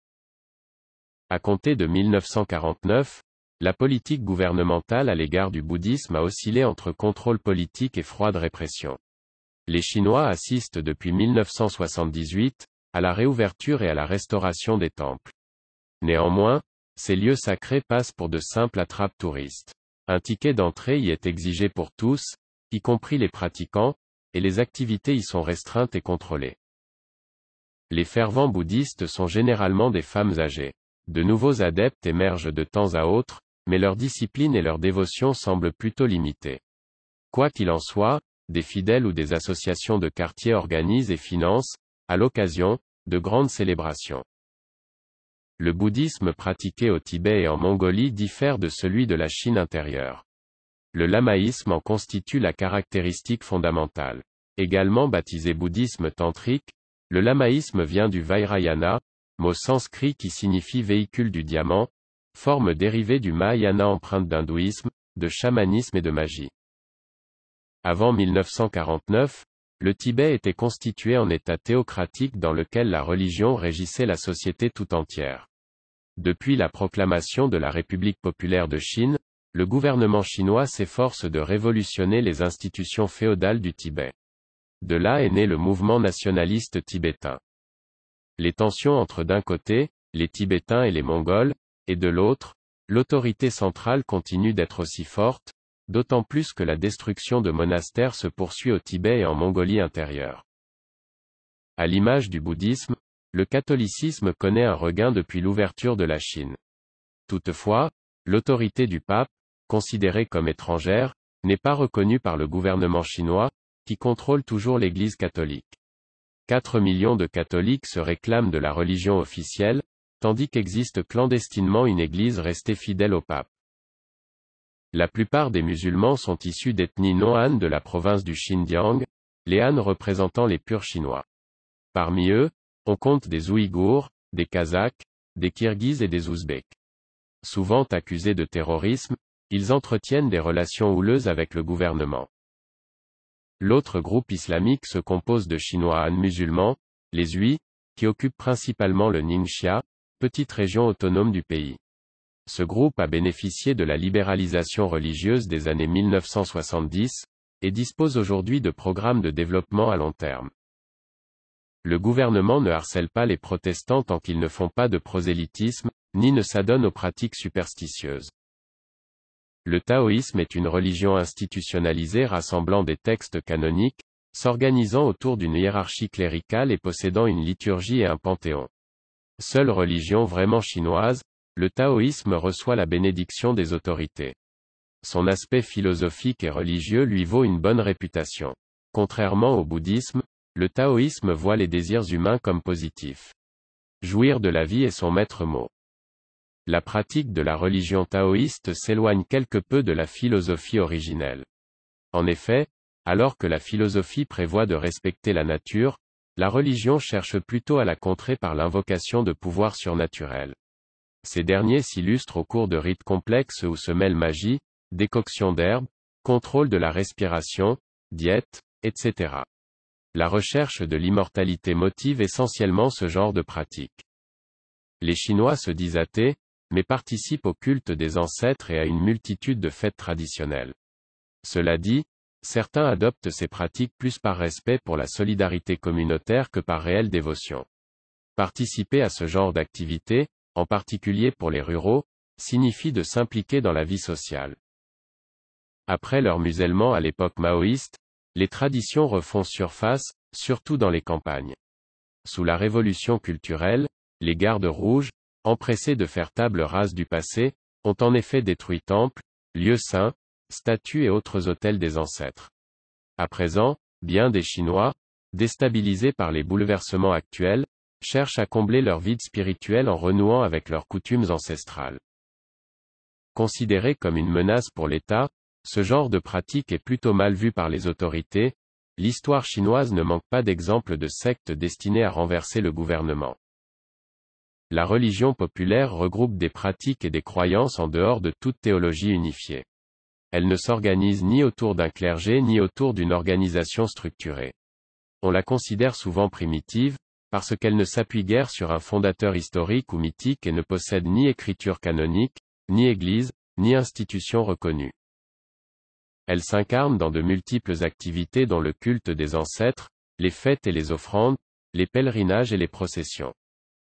À compter de 1949, la politique gouvernementale à l'égard du bouddhisme a oscillé entre contrôle politique et froide répression. Les Chinois assistent depuis 1978, à la réouverture et à la restauration des temples. Néanmoins, ces lieux sacrés passent pour de simples attrapes touristes. Un ticket d'entrée y est exigé pour tous, y compris les pratiquants, et les activités y sont restreintes et contrôlées. Les fervents bouddhistes sont généralement des femmes âgées. De nouveaux adeptes émergent de temps à autre, mais leur discipline et leur dévotion semblent plutôt limitées. Quoi qu'il en soit, des fidèles ou des associations de quartier organisent et financent, à l'occasion, de grandes célébrations. Le bouddhisme pratiqué au Tibet et en Mongolie diffère de celui de la Chine intérieure. Le lamaïsme en constitue la caractéristique fondamentale. Également baptisé bouddhisme tantrique, le lamaïsme vient du Vairayana, mot sanskrit qui signifie véhicule du diamant, forme dérivée du Mahayana empreinte d'hindouisme, de chamanisme et de magie. Avant 1949, le Tibet était constitué en état théocratique dans lequel la religion régissait la société tout entière. Depuis la proclamation de la République populaire de Chine, le gouvernement chinois s'efforce de révolutionner les institutions féodales du Tibet. De là est né le mouvement nationaliste tibétain. Les tensions entre d'un côté, les Tibétains et les Mongols, et de l'autre, l'autorité centrale continue d'être aussi forte, d'autant plus que la destruction de monastères se poursuit au Tibet et en Mongolie intérieure. À l'image du bouddhisme, le catholicisme connaît un regain depuis l'ouverture de la Chine. Toutefois, l'autorité du pape, considérée comme étrangère, n'est pas reconnue par le gouvernement chinois, qui contrôle toujours l'Église catholique. 4 millions de catholiques se réclament de la religion officielle, tandis qu'existe clandestinement une Église restée fidèle au pape. La plupart des musulmans sont issus d'ethnies non Han de la province du Xinjiang, les Han représentant les purs chinois. Parmi eux, on compte des Ouïghours, des Kazakhs, des Kirghizes et des Ouzbeks. Souvent accusés de terrorisme, ils entretiennent des relations houleuses avec le gouvernement. L'autre groupe islamique se compose de Chinois Han musulmans, les Hui, qui occupent principalement le Ningxia, petite région autonome du pays ce groupe a bénéficié de la libéralisation religieuse des années 1970, et dispose aujourd'hui de programmes de développement à long terme. Le gouvernement ne harcèle pas les protestants tant qu'ils ne font pas de prosélytisme, ni ne s'adonnent aux pratiques superstitieuses. Le taoïsme est une religion institutionnalisée rassemblant des textes canoniques, s'organisant autour d'une hiérarchie cléricale et possédant une liturgie et un panthéon. Seule religion vraiment chinoise, le taoïsme reçoit la bénédiction des autorités. Son aspect philosophique et religieux lui vaut une bonne réputation. Contrairement au bouddhisme, le taoïsme voit les désirs humains comme positifs. Jouir de la vie est son maître mot. La pratique de la religion taoïste s'éloigne quelque peu de la philosophie originelle. En effet, alors que la philosophie prévoit de respecter la nature, la religion cherche plutôt à la contrer par l'invocation de pouvoirs surnaturels. Ces derniers s'illustrent au cours de rites complexes où se mêlent magie, décoction d'herbes, contrôle de la respiration, diète, etc. La recherche de l'immortalité motive essentiellement ce genre de pratiques. Les Chinois se disent athées, mais participent au culte des ancêtres et à une multitude de fêtes traditionnelles. Cela dit, certains adoptent ces pratiques plus par respect pour la solidarité communautaire que par réelle dévotion. Participer à ce genre d'activité, en particulier pour les ruraux, signifie de s'impliquer dans la vie sociale. Après leur musellement à l'époque maoïste, les traditions refont surface, surtout dans les campagnes. Sous la révolution culturelle, les gardes rouges, empressés de faire table rase du passé, ont en effet détruit temples, lieux saints, statues et autres hôtels des ancêtres. À présent, bien des Chinois, déstabilisés par les bouleversements actuels, cherchent à combler leur vide spirituel en renouant avec leurs coutumes ancestrales. Considérée comme une menace pour l'État, ce genre de pratique est plutôt mal vu par les autorités, l'histoire chinoise ne manque pas d'exemples de sectes destinées à renverser le gouvernement. La religion populaire regroupe des pratiques et des croyances en dehors de toute théologie unifiée. Elle ne s'organise ni autour d'un clergé ni autour d'une organisation structurée. On la considère souvent primitive, parce qu'elle ne s'appuie guère sur un fondateur historique ou mythique et ne possède ni écriture canonique, ni église, ni institution reconnue. Elle s'incarne dans de multiples activités dont le culte des ancêtres, les fêtes et les offrandes, les pèlerinages et les processions.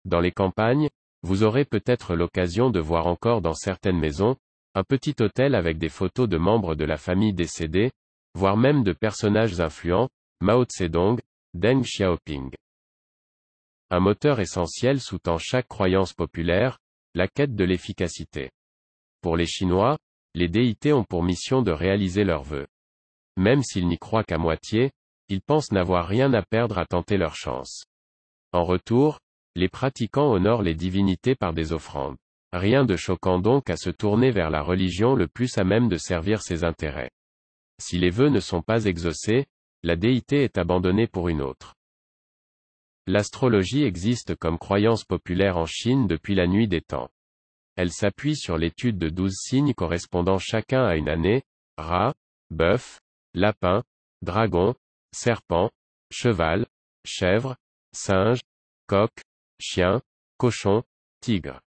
Dans les campagnes, vous aurez peut-être l'occasion de voir encore dans certaines maisons, un petit hôtel avec des photos de membres de la famille décédée, voire même de personnages influents, Mao Zedong, Deng Xiaoping un moteur essentiel sous-tend chaque croyance populaire, la quête de l'efficacité. Pour les Chinois, les déités ont pour mission de réaliser leurs vœux. Même s'ils n'y croient qu'à moitié, ils pensent n'avoir rien à perdre à tenter leur chance. En retour, les pratiquants honorent les divinités par des offrandes. Rien de choquant donc à se tourner vers la religion le plus à même de servir ses intérêts. Si les vœux ne sont pas exaucés, la déité est abandonnée pour une autre. L'astrologie existe comme croyance populaire en Chine depuis la nuit des temps. Elle s'appuie sur l'étude de douze signes correspondant chacun à une année, rat, bœuf, lapin, dragon, serpent, cheval, chèvre, singe, coq, chien, cochon, tigre.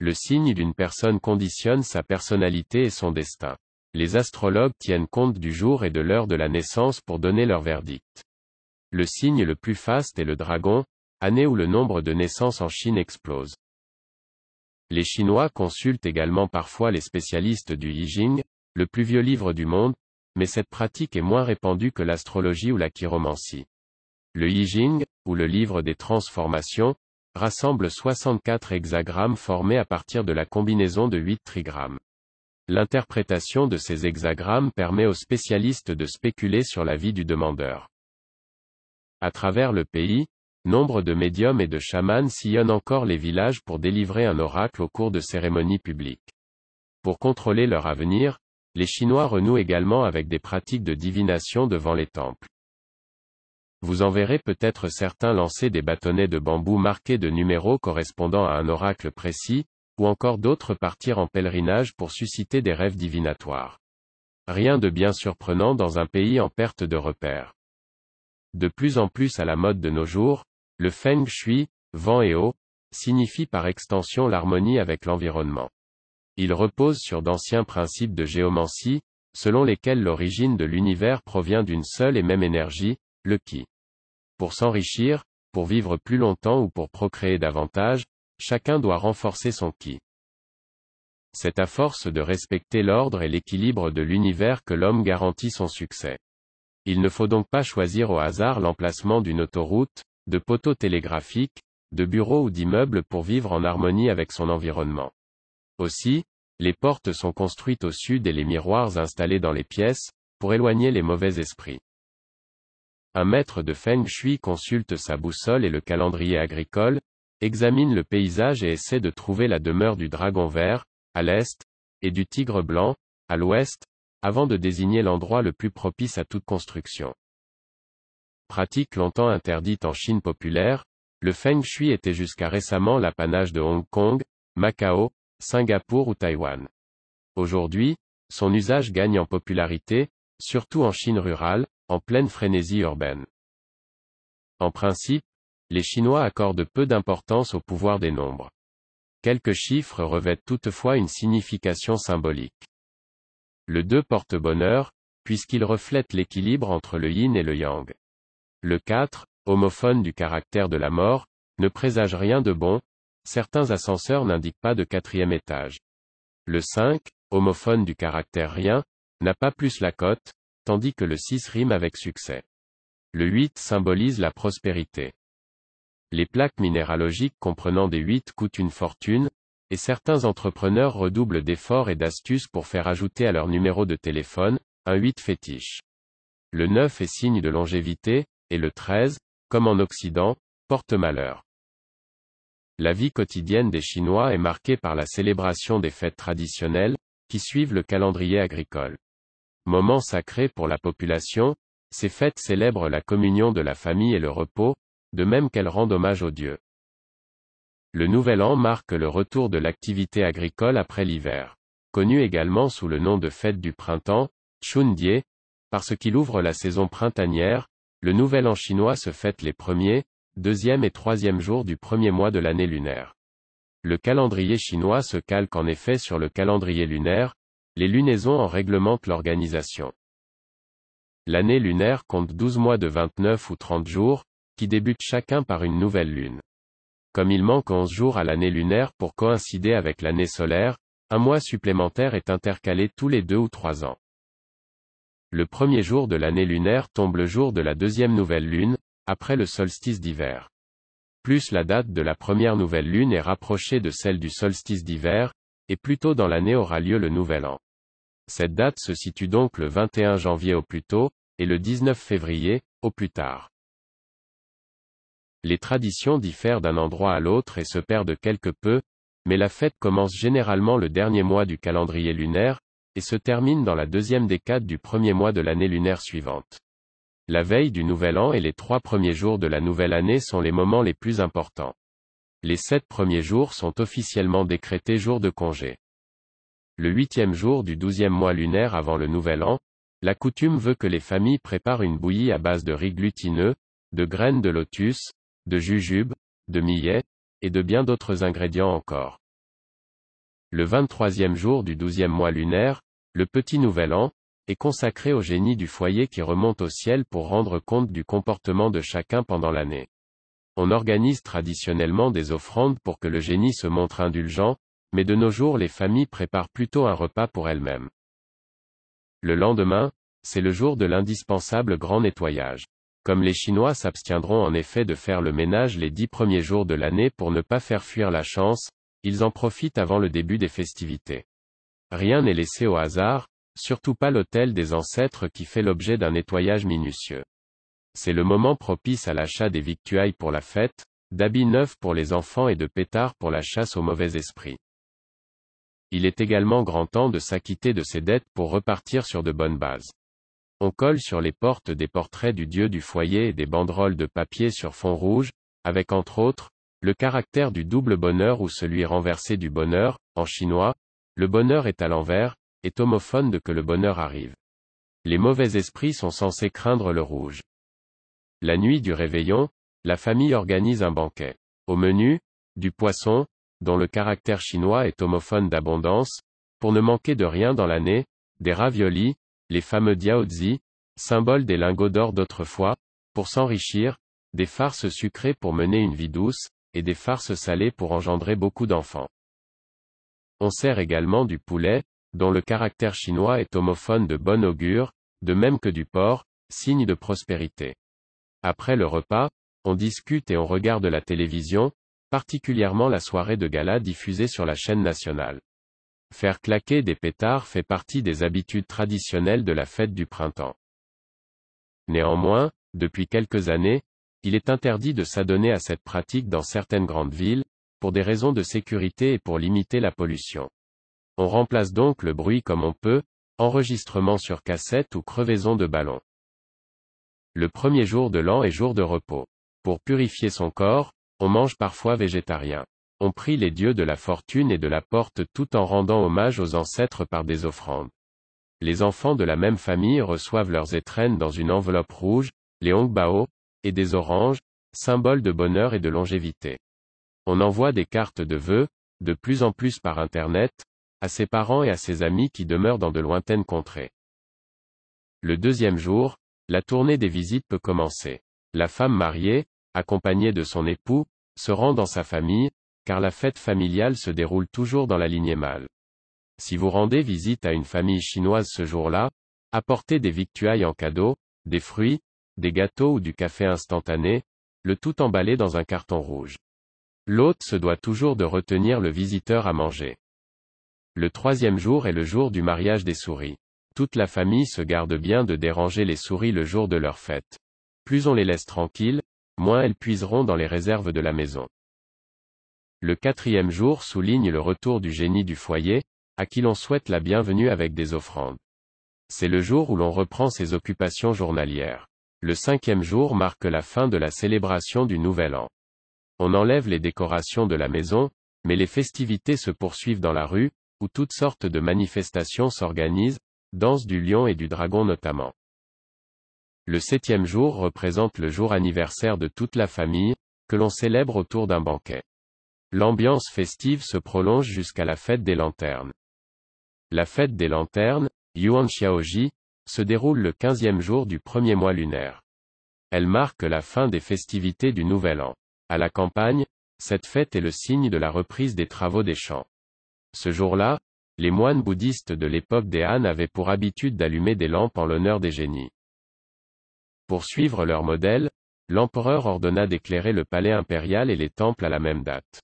Le signe d'une personne conditionne sa personnalité et son destin. Les astrologues tiennent compte du jour et de l'heure de la naissance pour donner leur verdict le signe le plus faste est le dragon, année où le nombre de naissances en Chine explose. Les Chinois consultent également parfois les spécialistes du Yijing, le plus vieux livre du monde, mais cette pratique est moins répandue que l'astrologie ou la chiromancie. Le Yijing, ou le livre des transformations, rassemble 64 hexagrammes formés à partir de la combinaison de 8 trigrammes. L'interprétation de ces hexagrammes permet aux spécialistes de spéculer sur la vie du demandeur. À travers le pays, nombre de médiums et de chamans sillonnent encore les villages pour délivrer un oracle au cours de cérémonies publiques. Pour contrôler leur avenir, les Chinois renouent également avec des pratiques de divination devant les temples. Vous en verrez peut-être certains lancer des bâtonnets de bambou marqués de numéros correspondant à un oracle précis, ou encore d'autres partir en pèlerinage pour susciter des rêves divinatoires. Rien de bien surprenant dans un pays en perte de repères de plus en plus à la mode de nos jours, le feng shui, vent et eau, signifie par extension l'harmonie avec l'environnement. Il repose sur d'anciens principes de géomancie, selon lesquels l'origine de l'univers provient d'une seule et même énergie, le qui. Pour s'enrichir, pour vivre plus longtemps ou pour procréer davantage, chacun doit renforcer son qui. C'est à force de respecter l'ordre et l'équilibre de l'univers que l'homme garantit son succès. Il ne faut donc pas choisir au hasard l'emplacement d'une autoroute, de poteaux télégraphiques, de bureaux ou d'immeubles pour vivre en harmonie avec son environnement. Aussi, les portes sont construites au sud et les miroirs installés dans les pièces, pour éloigner les mauvais esprits. Un maître de Feng Shui consulte sa boussole et le calendrier agricole, examine le paysage et essaie de trouver la demeure du dragon vert, à l'est, et du tigre blanc, à l'ouest, avant de désigner l'endroit le plus propice à toute construction. Pratique longtemps interdite en Chine populaire, le feng shui était jusqu'à récemment l'apanage de Hong Kong, Macao, Singapour ou Taïwan. Aujourd'hui, son usage gagne en popularité, surtout en Chine rurale, en pleine frénésie urbaine. En principe, les Chinois accordent peu d'importance au pouvoir des nombres. Quelques chiffres revêtent toutefois une signification symbolique. Le 2 porte bonheur, puisqu'il reflète l'équilibre entre le yin et le yang. Le 4, homophone du caractère de la mort, ne présage rien de bon, certains ascenseurs n'indiquent pas de quatrième étage. Le 5, homophone du caractère rien, n'a pas plus la cote, tandis que le 6 rime avec succès. Le 8 symbolise la prospérité. Les plaques minéralogiques comprenant des 8 coûtent une fortune, et certains entrepreneurs redoublent d'efforts et d'astuces pour faire ajouter à leur numéro de téléphone, un 8 fétiche. Le 9 est signe de longévité, et le 13, comme en Occident, porte malheur. La vie quotidienne des Chinois est marquée par la célébration des fêtes traditionnelles, qui suivent le calendrier agricole. Moment sacré pour la population, ces fêtes célèbrent la communion de la famille et le repos, de même qu'elles rendent hommage aux dieux. Le nouvel an marque le retour de l'activité agricole après l'hiver. Connu également sous le nom de fête du printemps, Chun Die, parce qu'il ouvre la saison printanière, le nouvel an chinois se fête les premiers, deuxième et troisième jours du premier mois de l'année lunaire. Le calendrier chinois se calque en effet sur le calendrier lunaire, les lunaisons en réglementent l'organisation. L'année lunaire compte 12 mois de 29 ou 30 jours, qui débutent chacun par une nouvelle lune comme il manque onze jours à l'année lunaire pour coïncider avec l'année solaire, un mois supplémentaire est intercalé tous les deux ou trois ans. Le premier jour de l'année lunaire tombe le jour de la deuxième nouvelle lune, après le solstice d'hiver. Plus la date de la première nouvelle lune est rapprochée de celle du solstice d'hiver, et plus tôt dans l'année aura lieu le nouvel an. Cette date se situe donc le 21 janvier au plus tôt, et le 19 février, au plus tard. Les traditions diffèrent d'un endroit à l'autre et se perdent quelque peu, mais la fête commence généralement le dernier mois du calendrier lunaire, et se termine dans la deuxième décade du premier mois de l'année lunaire suivante. La veille du Nouvel An et les trois premiers jours de la nouvelle année sont les moments les plus importants. Les sept premiers jours sont officiellement décrétés jours de congé. Le huitième jour du douzième mois lunaire avant le Nouvel An, la coutume veut que les familles préparent une bouillie à base de riz glutineux, de graines de lotus, de jujube, de millet, et de bien d'autres ingrédients encore. Le 23e jour du 12e mois lunaire, le petit nouvel an, est consacré au génie du foyer qui remonte au ciel pour rendre compte du comportement de chacun pendant l'année. On organise traditionnellement des offrandes pour que le génie se montre indulgent, mais de nos jours les familles préparent plutôt un repas pour elles-mêmes. Le lendemain, c'est le jour de l'indispensable grand nettoyage. Comme les Chinois s'abstiendront en effet de faire le ménage les dix premiers jours de l'année pour ne pas faire fuir la chance, ils en profitent avant le début des festivités. Rien n'est laissé au hasard, surtout pas l'hôtel des ancêtres qui fait l'objet d'un nettoyage minutieux. C'est le moment propice à l'achat des victuailles pour la fête, d'habits neufs pour les enfants et de pétards pour la chasse aux mauvais esprits. Il est également grand temps de s'acquitter de ses dettes pour repartir sur de bonnes bases. On colle sur les portes des portraits du dieu du foyer et des banderoles de papier sur fond rouge, avec entre autres, le caractère du double bonheur ou celui renversé du bonheur, en chinois, le bonheur est à l'envers, est homophone de que le bonheur arrive. Les mauvais esprits sont censés craindre le rouge. La nuit du réveillon, la famille organise un banquet. Au menu, du poisson, dont le caractère chinois est homophone d'abondance, pour ne manquer de rien dans l'année, des raviolis, les fameux diaozi, symboles des lingots d'or d'autrefois, pour s'enrichir, des farces sucrées pour mener une vie douce, et des farces salées pour engendrer beaucoup d'enfants. On sert également du poulet, dont le caractère chinois est homophone de bon augure, de même que du porc, signe de prospérité. Après le repas, on discute et on regarde la télévision, particulièrement la soirée de gala diffusée sur la chaîne nationale. Faire claquer des pétards fait partie des habitudes traditionnelles de la fête du printemps. Néanmoins, depuis quelques années, il est interdit de s'adonner à cette pratique dans certaines grandes villes, pour des raisons de sécurité et pour limiter la pollution. On remplace donc le bruit comme on peut, enregistrement sur cassette ou crevaison de ballon. Le premier jour de l'an est jour de repos. Pour purifier son corps, on mange parfois végétarien on prie les dieux de la fortune et de la porte tout en rendant hommage aux ancêtres par des offrandes. Les enfants de la même famille reçoivent leurs étrennes dans une enveloppe rouge, les Hongbao, et des oranges, symboles de bonheur et de longévité. On envoie des cartes de vœux, de plus en plus par Internet, à ses parents et à ses amis qui demeurent dans de lointaines contrées. Le deuxième jour, la tournée des visites peut commencer. La femme mariée, accompagnée de son époux, se rend dans sa famille, car la fête familiale se déroule toujours dans la lignée mâle. Si vous rendez visite à une famille chinoise ce jour-là, apportez des victuailles en cadeau, des fruits, des gâteaux ou du café instantané, le tout emballé dans un carton rouge. L'hôte se doit toujours de retenir le visiteur à manger. Le troisième jour est le jour du mariage des souris. Toute la famille se garde bien de déranger les souris le jour de leur fête. Plus on les laisse tranquilles, moins elles puiseront dans les réserves de la maison. Le quatrième jour souligne le retour du génie du foyer, à qui l'on souhaite la bienvenue avec des offrandes. C'est le jour où l'on reprend ses occupations journalières. Le cinquième jour marque la fin de la célébration du Nouvel An. On enlève les décorations de la maison, mais les festivités se poursuivent dans la rue, où toutes sortes de manifestations s'organisent, danse du lion et du dragon notamment. Le septième jour représente le jour anniversaire de toute la famille, que l'on célèbre autour d'un banquet. L'ambiance festive se prolonge jusqu'à la fête des lanternes. La fête des lanternes, Yuan Xiaoji, se déroule le 15e jour du premier mois lunaire. Elle marque la fin des festivités du Nouvel An. À la campagne, cette fête est le signe de la reprise des travaux des champs. Ce jour-là, les moines bouddhistes de l'époque des Han avaient pour habitude d'allumer des lampes en l'honneur des génies. Pour suivre leur modèle, l'empereur ordonna d'éclairer le palais impérial et les temples à la même date.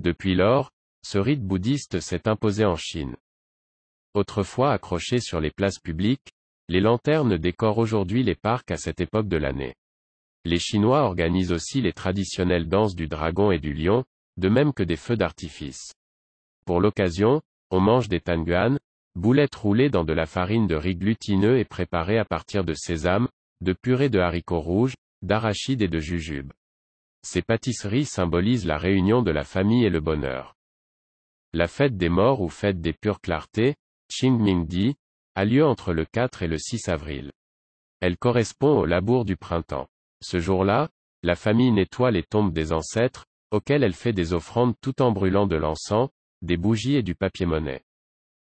Depuis lors, ce rite bouddhiste s'est imposé en Chine. Autrefois accrochés sur les places publiques, les lanternes décorent aujourd'hui les parcs à cette époque de l'année. Les Chinois organisent aussi les traditionnelles danses du dragon et du lion, de même que des feux d'artifice. Pour l'occasion, on mange des tanguan, boulettes roulées dans de la farine de riz glutineux et préparées à partir de sésame, de purée de haricots rouges, d'arachides et de jujubes. Ces pâtisseries symbolisent la réunion de la famille et le bonheur. La fête des morts ou fête des pures clartés, Qingmingdi, a lieu entre le 4 et le 6 avril. Elle correspond au labour du printemps. Ce jour-là, la famille nettoie les tombes des ancêtres, auxquelles elle fait des offrandes tout en brûlant de l'encens, des bougies et du papier-monnaie.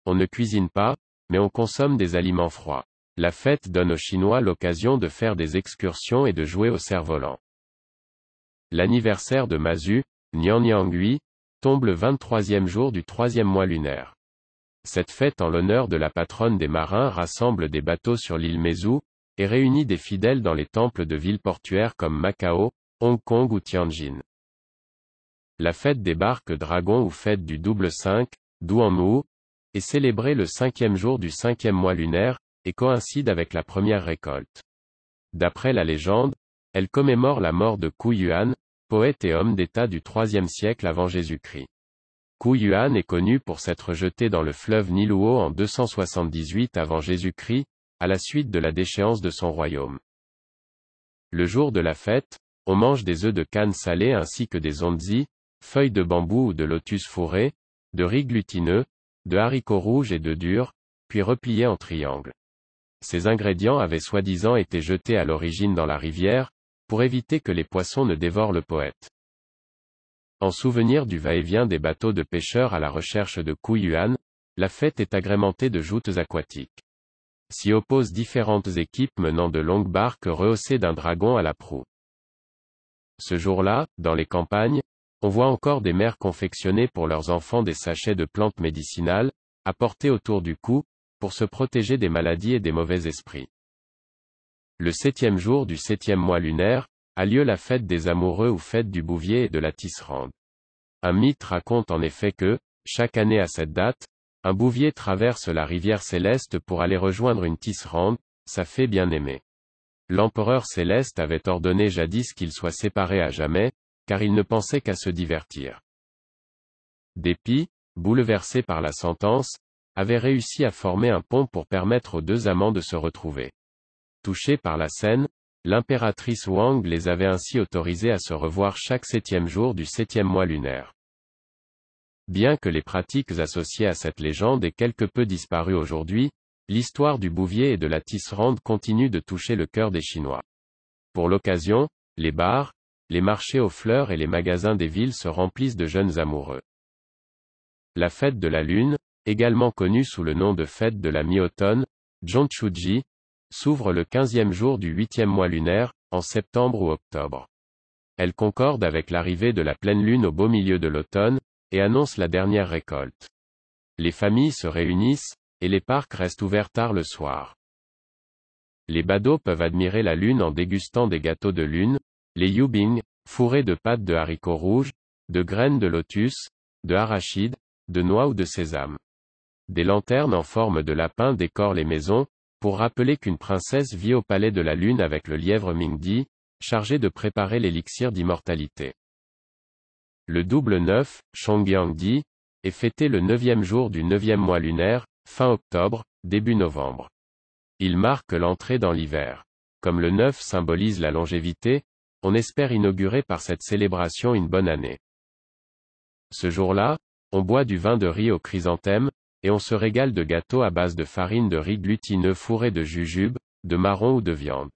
On ne cuisine pas, mais on consomme des aliments froids. La fête donne aux Chinois l'occasion de faire des excursions et de jouer au cerf-volant. L'anniversaire de Mazu, Nianyangui, tombe le 23e jour du troisième mois lunaire. Cette fête en l'honneur de la patronne des marins rassemble des bateaux sur l'île Mezu et réunit des fidèles dans les temples de villes portuaires comme Macao, Hong Kong ou Tianjin. La fête des barques dragons ou fête du double 5, Duanmu, est célébrée le cinquième jour du cinquième mois lunaire, et coïncide avec la première récolte. D'après la légende, elle commémore la mort de Ku Yuan, poète et homme d'État du IIIe siècle avant Jésus-Christ. Ku Yuan est connu pour s'être jeté dans le fleuve Niluo en 278 avant Jésus-Christ, à la suite de la déchéance de son royaume. Le jour de la fête, on mange des œufs de canne salée ainsi que des onzi, feuilles de bambou ou de lotus fourrés, de riz glutineux, de haricots rouges et de durs, puis repliés en triangle. Ces ingrédients avaient soi-disant été jetés à l'origine dans la rivière, pour éviter que les poissons ne dévorent le poète. En souvenir du va-et-vient des bateaux de pêcheurs à la recherche de Kouyuan, la fête est agrémentée de joutes aquatiques. S'y opposent différentes équipes menant de longues barques rehaussées d'un dragon à la proue. Ce jour-là, dans les campagnes, on voit encore des mères confectionner pour leurs enfants des sachets de plantes médicinales, apportés autour du cou, pour se protéger des maladies et des mauvais esprits. Le septième jour du septième mois lunaire, a lieu la fête des amoureux ou fête du bouvier et de la tisserande. Un mythe raconte en effet que, chaque année à cette date, un bouvier traverse la rivière céleste pour aller rejoindre une tisserande, sa fée bien-aimée. L'empereur céleste avait ordonné jadis qu'ils soient séparés à jamais, car il ne pensait qu'à se divertir. Dépit, bouleversé par la sentence, avait réussi à former un pont pour permettre aux deux amants de se retrouver. Touchée par la scène, l'impératrice Wang les avait ainsi autorisés à se revoir chaque septième jour du septième mois lunaire. Bien que les pratiques associées à cette légende aient quelque peu disparu aujourd'hui, l'histoire du bouvier et de la tisserande continue de toucher le cœur des Chinois. Pour l'occasion, les bars, les marchés aux fleurs et les magasins des villes se remplissent de jeunes amoureux. La fête de la lune, également connue sous le nom de fête de la mi-automne, Zhongchuji, s'ouvre le quinzième jour du huitième mois lunaire, en septembre ou octobre. Elle concorde avec l'arrivée de la pleine lune au beau milieu de l'automne, et annonce la dernière récolte. Les familles se réunissent, et les parcs restent ouverts tard le soir. Les badauds peuvent admirer la lune en dégustant des gâteaux de lune, les yubing, fourrés de pâtes de haricots rouges, de graines de lotus, de arachides, de noix ou de sésame. Des lanternes en forme de lapin décorent les maisons, pour rappeler qu'une princesse vit au palais de la lune avec le lièvre Mingdi, chargé de préparer l'élixir d'immortalité. Le double neuf, Chongyang-di, est fêté le neuvième jour du neuvième mois lunaire, fin octobre, début novembre. Il marque l'entrée dans l'hiver. Comme le neuf symbolise la longévité, on espère inaugurer par cette célébration une bonne année. Ce jour-là, on boit du vin de riz au chrysanthème, et on se régale de gâteaux à base de farine de riz glutineux fourrés de jujube, de marron ou de viande.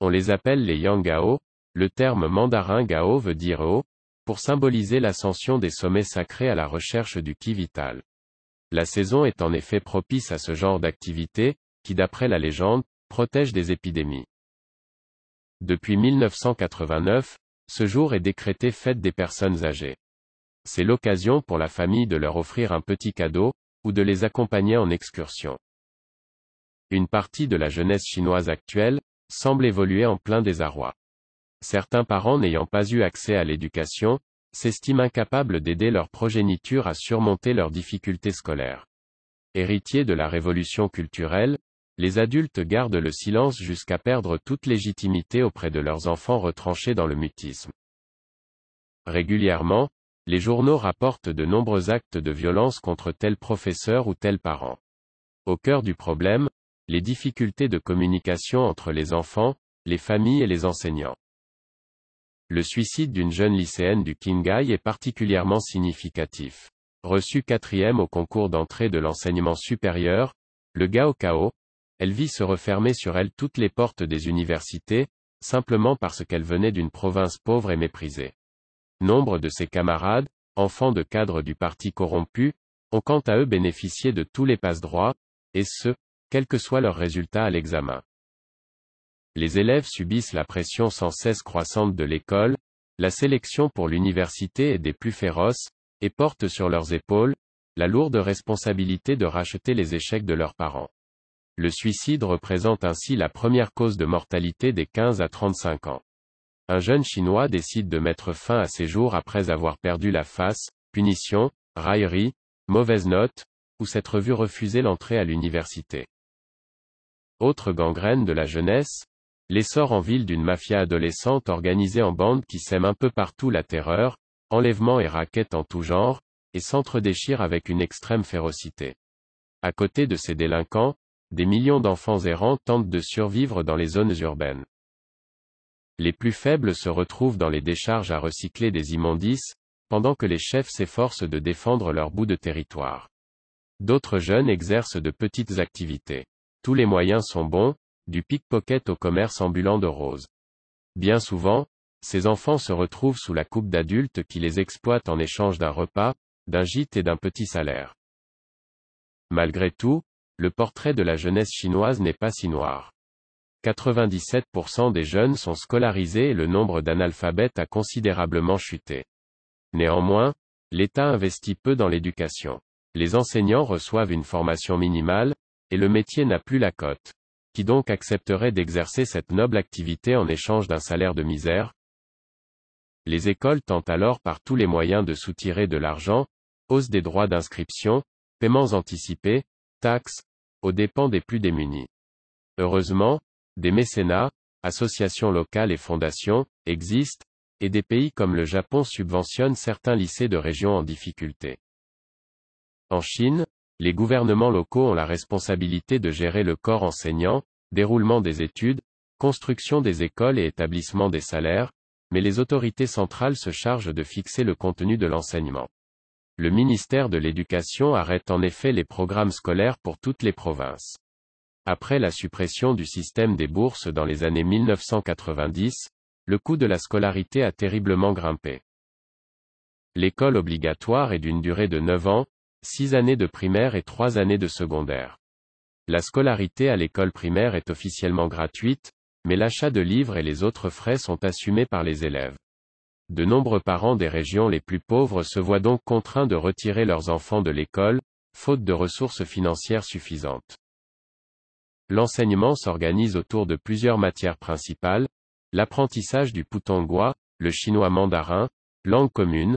On les appelle les Gao, le terme mandarin Gao veut dire eau, pour symboliser l'ascension des sommets sacrés à la recherche du ki vital. La saison est en effet propice à ce genre d'activité, qui d'après la légende, protège des épidémies. Depuis 1989, ce jour est décrété fête des personnes âgées. C'est l'occasion pour la famille de leur offrir un petit cadeau, ou de les accompagner en excursion. Une partie de la jeunesse chinoise actuelle, semble évoluer en plein désarroi. Certains parents n'ayant pas eu accès à l'éducation, s'estiment incapables d'aider leur progéniture à surmonter leurs difficultés scolaires. Héritiers de la révolution culturelle, les adultes gardent le silence jusqu'à perdre toute légitimité auprès de leurs enfants retranchés dans le mutisme. Régulièrement, les journaux rapportent de nombreux actes de violence contre tel professeur ou tel parent. Au cœur du problème, les difficultés de communication entre les enfants, les familles et les enseignants. Le suicide d'une jeune lycéenne du Kingai est particulièrement significatif. Reçue quatrième au concours d'entrée de l'enseignement supérieur, le Gaokao, elle vit se refermer sur elle toutes les portes des universités, simplement parce qu'elle venait d'une province pauvre et méprisée. Nombre de ses camarades, enfants de cadres du parti corrompu, ont quant à eux bénéficié de tous les passe-droits, et ce, quel que soit leur résultat à l'examen. Les élèves subissent la pression sans cesse croissante de l'école, la sélection pour l'université est des plus féroces, et portent sur leurs épaules, la lourde responsabilité de racheter les échecs de leurs parents. Le suicide représente ainsi la première cause de mortalité des 15 à 35 ans. Un jeune chinois décide de mettre fin à ses jours après avoir perdu la face, punition, raillerie, mauvaise note, ou s'être vu refuser l'entrée à l'université. Autre gangrène de la jeunesse, l'essor en ville d'une mafia adolescente organisée en bande qui sème un peu partout la terreur, enlèvements et raquettes en tout genre, et s'entre-déchire avec une extrême férocité. À côté de ces délinquants, des millions d'enfants errants tentent de survivre dans les zones urbaines. Les plus faibles se retrouvent dans les décharges à recycler des immondices, pendant que les chefs s'efforcent de défendre leur bout de territoire. D'autres jeunes exercent de petites activités. Tous les moyens sont bons, du pickpocket au commerce ambulant de rose. Bien souvent, ces enfants se retrouvent sous la coupe d'adultes qui les exploitent en échange d'un repas, d'un gîte et d'un petit salaire. Malgré tout, le portrait de la jeunesse chinoise n'est pas si noir. 97% des jeunes sont scolarisés et le nombre d'analphabètes a considérablement chuté. Néanmoins, l'État investit peu dans l'éducation. Les enseignants reçoivent une formation minimale, et le métier n'a plus la cote. Qui donc accepterait d'exercer cette noble activité en échange d'un salaire de misère Les écoles tentent alors par tous les moyens de soutirer de l'argent, hausse des droits d'inscription, paiements anticipés, taxes, aux dépens des plus démunis. Heureusement, des mécénats, associations locales et fondations, existent, et des pays comme le Japon subventionnent certains lycées de régions en difficulté. En Chine, les gouvernements locaux ont la responsabilité de gérer le corps enseignant, déroulement des études, construction des écoles et établissement des salaires, mais les autorités centrales se chargent de fixer le contenu de l'enseignement. Le ministère de l'Éducation arrête en effet les programmes scolaires pour toutes les provinces. Après la suppression du système des bourses dans les années 1990, le coût de la scolarité a terriblement grimpé. L'école obligatoire est d'une durée de 9 ans, 6 années de primaire et 3 années de secondaire. La scolarité à l'école primaire est officiellement gratuite, mais l'achat de livres et les autres frais sont assumés par les élèves. De nombreux parents des régions les plus pauvres se voient donc contraints de retirer leurs enfants de l'école, faute de ressources financières suffisantes. L'enseignement s'organise autour de plusieurs matières principales, l'apprentissage du putonghua, le chinois mandarin, langue commune,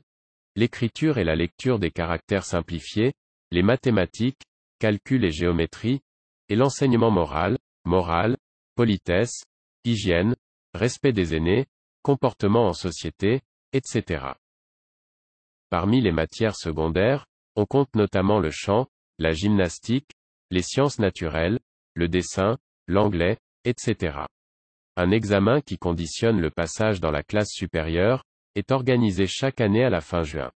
l'écriture et la lecture des caractères simplifiés, les mathématiques, calcul et géométrie, et l'enseignement moral, morale, politesse, hygiène, respect des aînés, comportement en société, etc. Parmi les matières secondaires, on compte notamment le chant, la gymnastique, les sciences naturelles, le dessin, l'anglais, etc. Un examen qui conditionne le passage dans la classe supérieure, est organisé chaque année à la fin juin.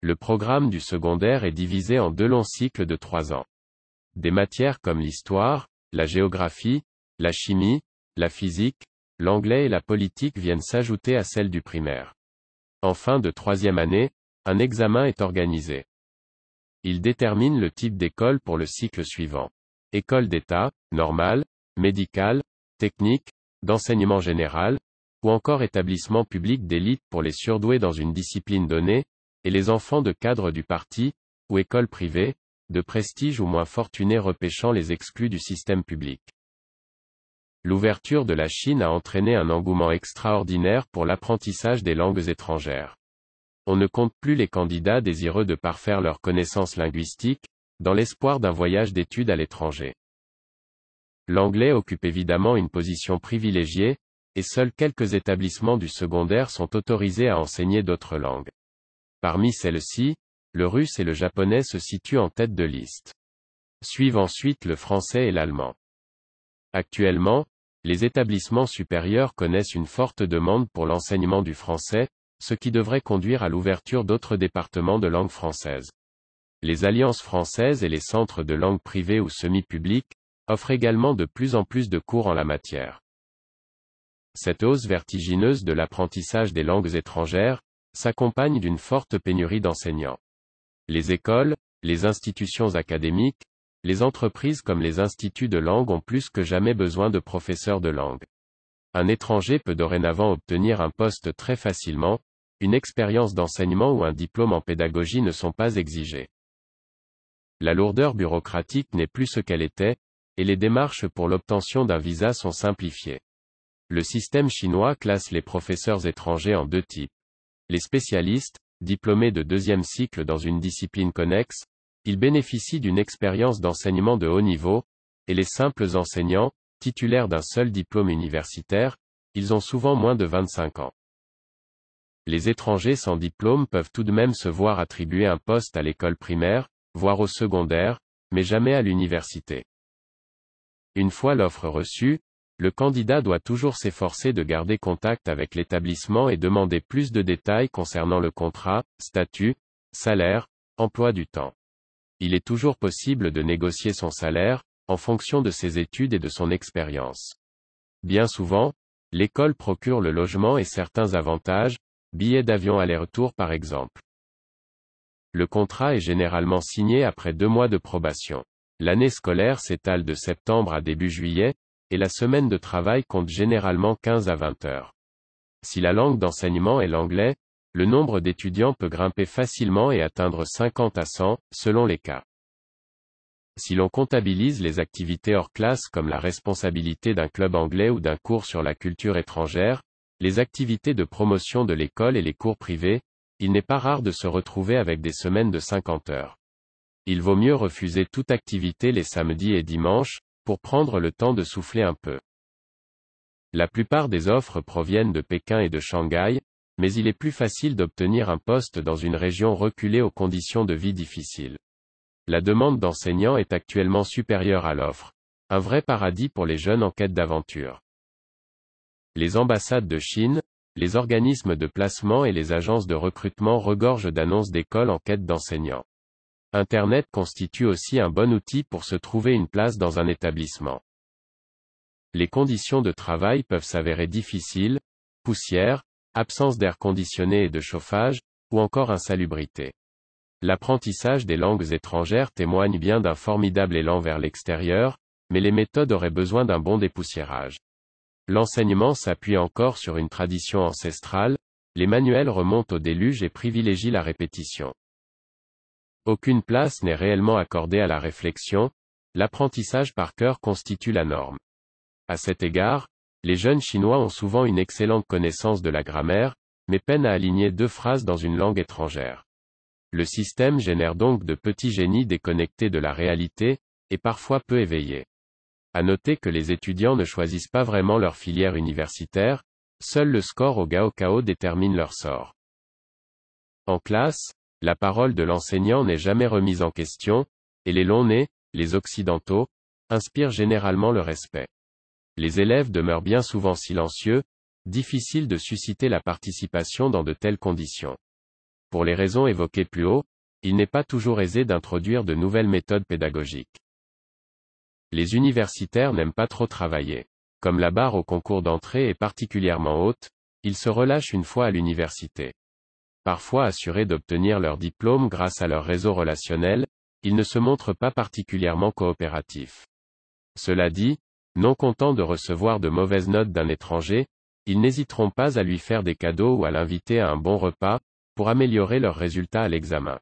Le programme du secondaire est divisé en deux longs cycles de trois ans. Des matières comme l'histoire, la géographie, la chimie, la physique, l'anglais et la politique viennent s'ajouter à celles du primaire. En fin de troisième année, un examen est organisé. Il détermine le type d'école pour le cycle suivant école d'État, normale, médicale, technique, d'enseignement général, ou encore établissement public d'élite pour les surdoués dans une discipline donnée, et les enfants de cadres du parti, ou école privée, de prestige ou moins fortunés repêchant les exclus du système public. L'ouverture de la Chine a entraîné un engouement extraordinaire pour l'apprentissage des langues étrangères. On ne compte plus les candidats désireux de parfaire leurs connaissances linguistiques, dans l'espoir d'un voyage d'études à l'étranger. L'anglais occupe évidemment une position privilégiée, et seuls quelques établissements du secondaire sont autorisés à enseigner d'autres langues. Parmi celles-ci, le russe et le japonais se situent en tête de liste. Suivent ensuite le français et l'allemand. Actuellement, les établissements supérieurs connaissent une forte demande pour l'enseignement du français, ce qui devrait conduire à l'ouverture d'autres départements de langue française. Les alliances françaises et les centres de langue privée ou semi-publique offrent également de plus en plus de cours en la matière. Cette hausse vertigineuse de l'apprentissage des langues étrangères s'accompagne d'une forte pénurie d'enseignants. Les écoles, les institutions académiques, les entreprises comme les instituts de langue ont plus que jamais besoin de professeurs de langue. Un étranger peut dorénavant obtenir un poste très facilement, une expérience d'enseignement ou un diplôme en pédagogie ne sont pas exigés la lourdeur bureaucratique n'est plus ce qu'elle était, et les démarches pour l'obtention d'un visa sont simplifiées. Le système chinois classe les professeurs étrangers en deux types. Les spécialistes, diplômés de deuxième cycle dans une discipline connexe, ils bénéficient d'une expérience d'enseignement de haut niveau, et les simples enseignants, titulaires d'un seul diplôme universitaire, ils ont souvent moins de 25 ans. Les étrangers sans diplôme peuvent tout de même se voir attribuer un poste à l'école primaire, voire au secondaire, mais jamais à l'université. Une fois l'offre reçue, le candidat doit toujours s'efforcer de garder contact avec l'établissement et demander plus de détails concernant le contrat, statut, salaire, emploi du temps. Il est toujours possible de négocier son salaire, en fonction de ses études et de son expérience. Bien souvent, l'école procure le logement et certains avantages, billets d'avion aller-retour par exemple. Le contrat est généralement signé après deux mois de probation. L'année scolaire s'étale de septembre à début juillet, et la semaine de travail compte généralement 15 à 20 heures. Si la langue d'enseignement est l'anglais, le nombre d'étudiants peut grimper facilement et atteindre 50 à 100, selon les cas. Si l'on comptabilise les activités hors classe comme la responsabilité d'un club anglais ou d'un cours sur la culture étrangère, les activités de promotion de l'école et les cours privés, il n'est pas rare de se retrouver avec des semaines de 50 heures. Il vaut mieux refuser toute activité les samedis et dimanches, pour prendre le temps de souffler un peu. La plupart des offres proviennent de Pékin et de Shanghai, mais il est plus facile d'obtenir un poste dans une région reculée aux conditions de vie difficiles. La demande d'enseignants est actuellement supérieure à l'offre. Un vrai paradis pour les jeunes en quête d'aventure. Les ambassades de Chine, les organismes de placement et les agences de recrutement regorgent d'annonces d'écoles en quête d'enseignants. Internet constitue aussi un bon outil pour se trouver une place dans un établissement. Les conditions de travail peuvent s'avérer difficiles, poussière, absence d'air conditionné et de chauffage, ou encore insalubrité. L'apprentissage des langues étrangères témoigne bien d'un formidable élan vers l'extérieur, mais les méthodes auraient besoin d'un bon dépoussiérage. L'enseignement s'appuie encore sur une tradition ancestrale, les manuels remontent au déluge et privilégient la répétition. Aucune place n'est réellement accordée à la réflexion, l'apprentissage par cœur constitue la norme. À cet égard, les jeunes Chinois ont souvent une excellente connaissance de la grammaire, mais peinent à aligner deux phrases dans une langue étrangère. Le système génère donc de petits génies déconnectés de la réalité, et parfois peu éveillés. À noter que les étudiants ne choisissent pas vraiment leur filière universitaire, seul le score au Gaokao détermine leur sort. En classe, la parole de l'enseignant n'est jamais remise en question, et les longs-nez, les occidentaux, inspirent généralement le respect. Les élèves demeurent bien souvent silencieux, difficile de susciter la participation dans de telles conditions. Pour les raisons évoquées plus haut, il n'est pas toujours aisé d'introduire de nouvelles méthodes pédagogiques. Les universitaires n'aiment pas trop travailler. Comme la barre au concours d'entrée est particulièrement haute, ils se relâchent une fois à l'université. Parfois assurés d'obtenir leur diplôme grâce à leur réseau relationnel, ils ne se montrent pas particulièrement coopératifs. Cela dit, non contents de recevoir de mauvaises notes d'un étranger, ils n'hésiteront pas à lui faire des cadeaux ou à l'inviter à un bon repas, pour améliorer leurs résultats à l'examen.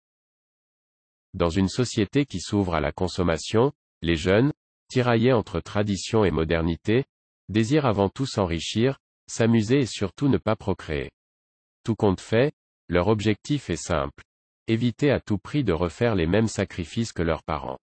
Dans une société qui s'ouvre à la consommation, les jeunes, tiraillé entre tradition et modernité, désirent avant tout s'enrichir, s'amuser et surtout ne pas procréer. Tout compte fait, leur objectif est simple. Éviter à tout prix de refaire les mêmes sacrifices que leurs parents.